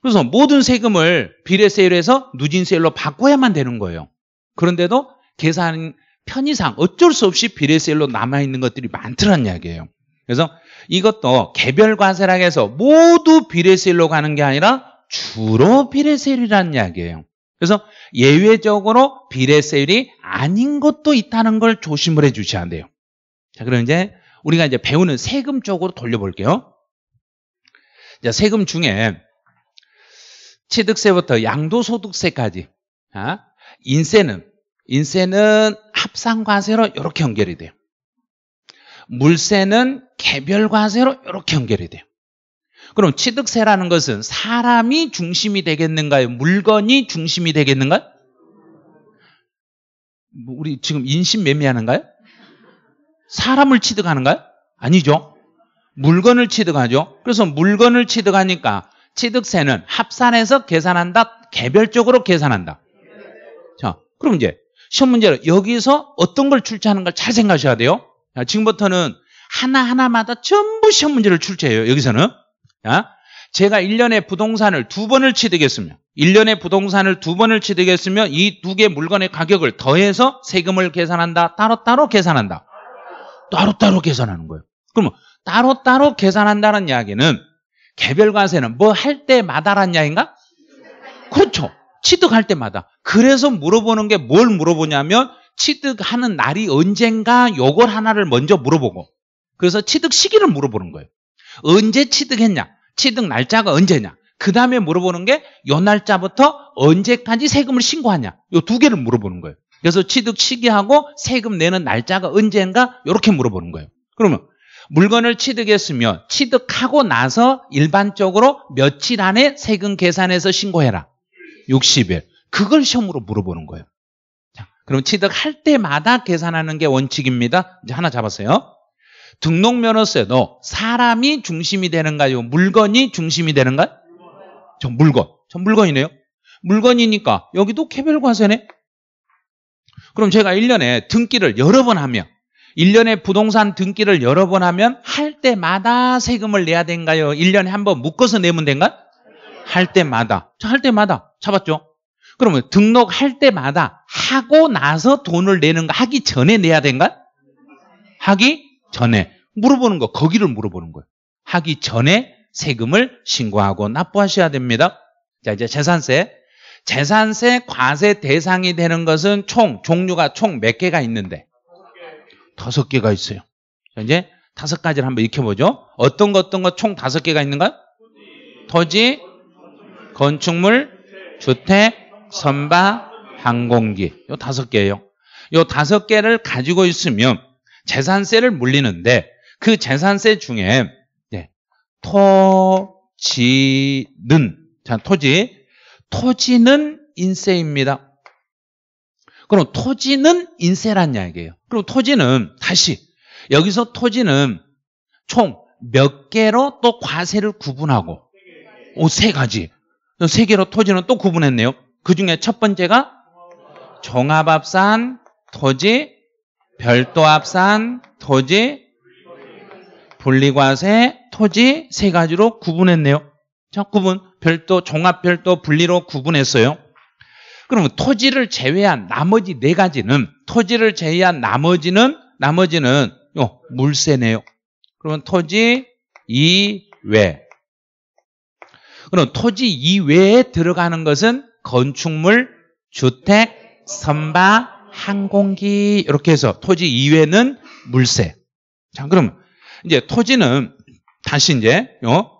Speaker 1: 그래서 모든 세금을 비례세율 해서 누진세율로 바꿔야만 되는 거예요. 그런데도 계산 편의상 어쩔 수 없이 비례세율로 남아있는 것들이 많더란 이야기예요. 그래서 이것도 개별 과세라 해서 모두 비례세율로 가는 게 아니라 주로 비례세율이라는 이야기예요. 그래서 예외적으로 비례세율이 아닌 것도 있다는 걸 조심을 해 주셔야 돼요. 자, 그럼 이제 우리가 이제 배우는 세금 쪽으로 돌려볼게요. 자, 세금 중에 취득세부터 양도소득세까지 아? 인세는 인세는 합산과세로 이렇게 연결이 돼요. 물세는 개별과세로 이렇게 연결이 돼요. 그럼 취득세라는 것은 사람이 중심이 되겠는가요? 물건이 중심이 되겠는가요? 뭐 우리 지금 인신매매하는가요? 사람을 취득하는가요? 아니죠. 물건을 취득하죠. 그래서 물건을 취득하니까 취득세는 합산해서 계산한다, 개별적으로 계산한다. 자, 그럼 이제 시험 문제로 여기서 어떤 걸 출제하는 걸 잘 생각하셔야 돼요. 자, 지금부터는 하나하나마다 전부 시험 문제를 출제해요. 여기서는. 어? 제가 1년에 부동산을 두 번을 취득했으면 1년에 부동산을 두 번을 취득했으면 이 두 개 물건의 가격을 더해서 세금을 계산한다. 따로따로 계산한다. 따로따로 계산하는 거예요. 그러면 따로따로 따로 계산한다는 이야기는 개별과세는 뭐 할 때마다란 이야기인가? 그렇죠. 취득할 때마다. 그래서 물어보는 게 뭘 물어보냐면 취득하는 날이 언젠가 요걸 하나를 먼저 물어보고 그래서 취득 시기를 물어보는 거예요. 언제 취득했냐? 취득 날짜가 언제냐? 그 다음에 물어보는 게요 날짜부터 언제까지 세금을 신고하냐? 요 두 개를 물어보는 거예요. 그래서 취득 시기하고 세금 내는 날짜가 언제인가? 이렇게 물어보는 거예요. 그러면 물건을 취득했으면 취득하고 나서 일반적으로 며칠 안에 세금 계산해서 신고해라. 60일. 그걸 시험으로 물어보는 거예요. 자, 그럼 취득할 때마다 계산하는 게 원칙입니다. 이제 하나 잡았어요. 등록면허세도 사람이 중심이 되는가요? 물건이 중심이 되는가요? 전 물건. 전 물건이네요. 물건이니까 여기도 개별과세네. 그럼 제가 1년에 등기를 여러 번 하면 1년에 부동산 등기를 여러 번 하면 할 때마다 세금을 내야 된가요? 1년에 한 번 묶어서 내면 된가요? 할 때마다. 저할 때마다. 잡았죠? 그러면 등록할 때마다 하고 나서 돈을 내는 거 하기 전에 내야 된가? 하기 전에 물어보는 거 거기를 물어보는 거예요. 하기 전에 세금을 신고하고 납부하셔야 됩니다. 자 이제 재산세 재산세 과세 대상이 되는 것은 총 종류가 총 몇 개가 있는데 다섯 개가 있어요. 자, 이제 다섯 가지를 한번 익혀보죠. 어떤 것 어떤 것총 다섯 개가 있는가요? 토지, 건축물, 주택, 선박, 항공기 요 다섯 개예요. 요 다섯 개를 가지고 있으면 재산세를 물리는데 그 재산세 중에 예, 토지는 자 토지 토지는 인세입니다. 그럼 토지는 인세란 이야기예요. 그럼 토지는 다시 여기서 토지는 총 몇 개로 또 과세를 구분하고 오세 가지 세 개로 토지는 또 구분했네요. 그 중에 첫 번째가 종합합산 토지 별도 합산, 토지, 분리과세, 토지 세 가지로 구분했네요. 자, 구분, 별도, 종합, 별도, 분리로 구분했어요. 그러면 토지를 제외한 나머지 네 가지는 토지를 제외한 나머지는 나머지는 요 물세네요. 그러면 토지 이외. 그럼 토지 이외에 들어가는 것은 건축물, 주택, 선박, 항공기 이렇게 해서 토지 이외는 물세. 자, 그럼 이제 토지는 다시 이제 어?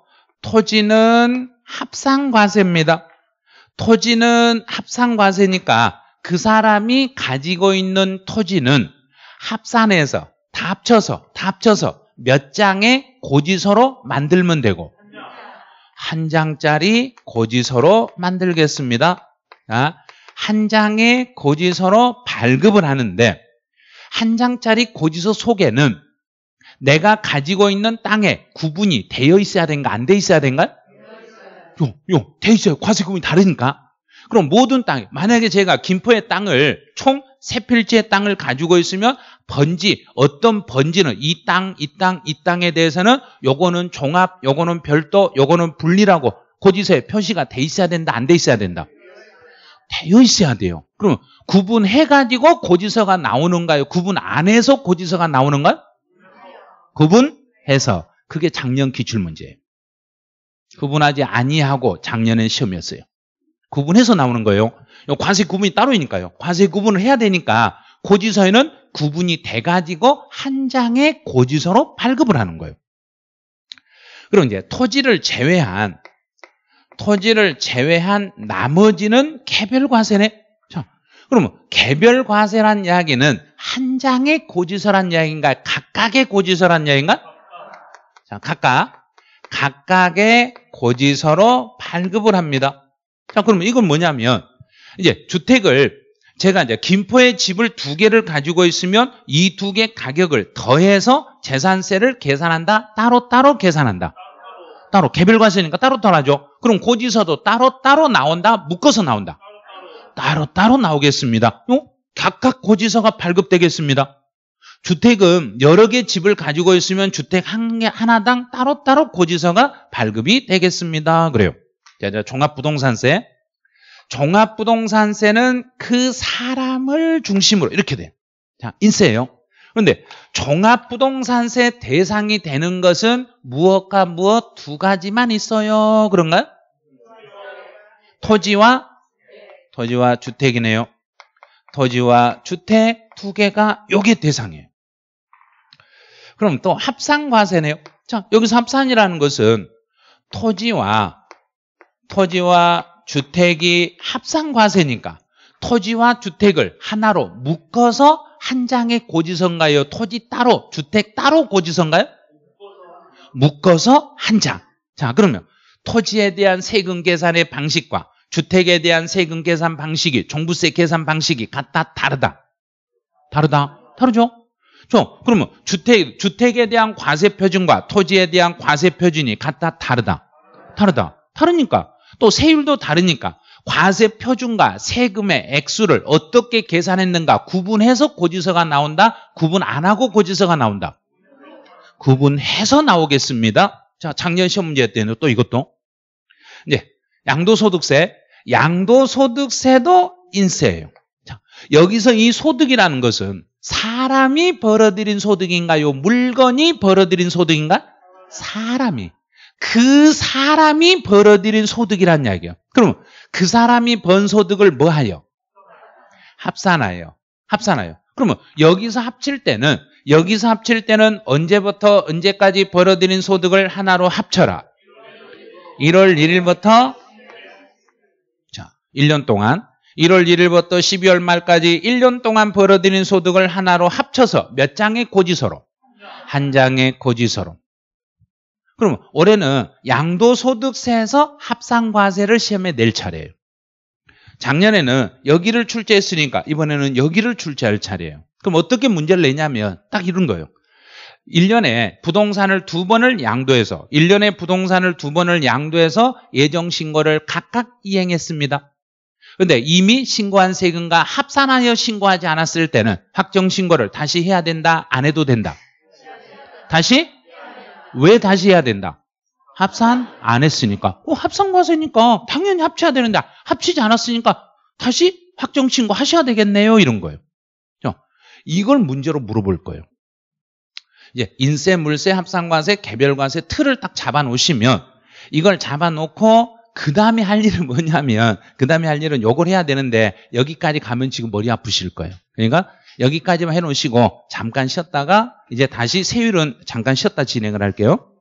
Speaker 1: 토지는 합산과세입니다 토지는 합산과세니까그 사람이 가지고 있는 토지는 합산해서 다 합쳐서 다 합쳐서 몇 장의 고지서로 만들면 되고 한 장짜리 고지서로 만들겠습니다. 아, 한 장의 고지서로 발급을 하는데 한 장짜리 고지서 속에는 내가 가지고 있는 땅에 구분이 되어 있어야 되는가 안 돼 있어야 되는가? 요, 요, 돼 있어요. 과세금이 다르니까. 그럼 모든 땅, 만약에 제가 김포의 땅을 총 세필지의 땅을 가지고 있으면 번지, 어떤 번지는 이 땅, 이 땅, 이 땅에 대해서는 요거는 종합, 요거는 별도, 요거는 분리라고 고지서에 표시가 돼 있어야 된다, 안 돼 있어야 된다. 되어 있어야 돼요. 그럼 구분해가지고 고지서가 나오는가요? 구분 안 해서 고지서가 나오는가요? 구분해서. 그게 작년 기출문제예요. 구분하지 아니하고 작년에 시험이었어요. 구분해서 나오는 거예요. 과세 구분이 따로이니까요. 과세 구분을 해야 되니까 고지서에는 구분이 돼가지고 한 장의 고지서로 발급을 하는 거예요. 그럼 이제 토지를 제외한 토지를 제외한 나머지는 개별 과세네. 자, 그러면 개별 과세란 이야기는 한 장의 고지서란 이야기인가? 각각의 고지서란 이야기인가? 자, 각각 각각의 고지서로 발급을 합니다. 자, 그럼 이건 뭐냐면 이제 주택을 제가 이제 김포에 집을 두 개를 가지고 있으면 이 두 개 가격을 더해서 재산세를 계산한다. 따로따로 따로 계산한다. 따로 개별 과세니까 따로 따라죠. 그럼 고지서도 따로 따로 나온다. 묶어서 나온다. 따로 따로 나오겠습니다. 어? 각각 고지서가 발급되겠습니다. 주택은 여러 개 집을 가지고 있으면 주택 한 개 하나당 따로따로 고지서가 발급이 되겠습니다. 그래요. 자, 자 종합부동산세. 종합부동산세는 그 사람을 중심으로 이렇게 돼요. 자, 인세예요. 그런데 종합부동산세 대상이 되는 것은 무엇과 무엇 두 가지만 있어요. 그런가요? 토지와 토지와 주택이네요. 토지와 주택 두 개가 요게 대상이에요. 그럼 또 합산과세네요. 자, 여기서 합산이라는 것은 토지와 토지와 주택이 합산과세니까 토지와 주택을 하나로 묶어서 한 장의 고지서인가요? 토지 따로, 주택 따로 고지서인가요? 묶어서 한 장. 자, 그러면 토지에 대한 세금 계산의 방식과 주택에 대한 세금 계산 방식이 종부세 계산 방식이 같다 다르다. 다르다. 다르죠? 저 그러면 주택 주택에 대한 과세 표준과 토지에 대한 과세 표준이 같다 다르다. 다르다. 다르니까 또 세율도 다르니까 과세 표준과 세금의 액수를 어떻게 계산했는가 구분해서 고지서가 나온다? 구분 안 하고 고지서가 나온다? 구분해서 나오겠습니다. 자, 작년 시험 문제 때는 또 이것도. 이제 양도소득세. 양도소득세도 인세예요. 자, 여기서 이 소득이라는 것은 사람이 벌어들인 소득인가요? 물건이 벌어들인 소득인가? 사람이. 그 사람이 벌어들인 소득이란 이야기예요. 그럼 그 사람이 번 소득을 뭐 하여? 합산하여. 합산하여. 그러면 여기서 합칠 때는 여기서 합칠 때는 언제부터 언제까지 벌어들인 소득을 하나로 합쳐라. 1월 1일부터 자, 1년 동안 1월 1일부터 12월 말까지 1년 동안 벌어들인 소득을 하나로 합쳐서 몇 장의 고지서로? 한 장의 고지서로. 그럼 올해는 양도소득세에서 합산과세를 시험에 낼 차례예요. 작년에는 여기를 출제했으니까 이번에는 여기를 출제할 차례예요. 그럼 어떻게 문제를 내냐면 딱 이런 거예요. 1년에 부동산을 두 번을 양도해서 1년에 부동산을 두 번을 양도해서 예정 신고를 각각 이행했습니다. 근데 이미 신고한 세금과 합산하여 신고하지 않았을 때는 확정 신고를 다시 해야 된다, 안 해도 된다. 다시 왜 다시 해야 된다? 합산 안 했으니까. 어, 합산 과세니까 당연히 합쳐야 되는데 합치지 않았으니까 다시 확정 신고 하셔야 되겠네요. 이런 거예요. 이걸 문제로 물어볼 거예요. 이제 인세, 물세, 합산과세개별과세 틀을 딱 잡아놓으시면 이걸 잡아놓고 그 다음에 할 일은 뭐냐면 그 다음에 할 일은 요걸 해야 되는데 여기까지 가면 지금 머리 아프실 거예요. 그러니까 여기까지만 해놓으시고 잠깐 쉬었다가 이제 다시 세율은 잠깐 쉬었다 진행을 할게요.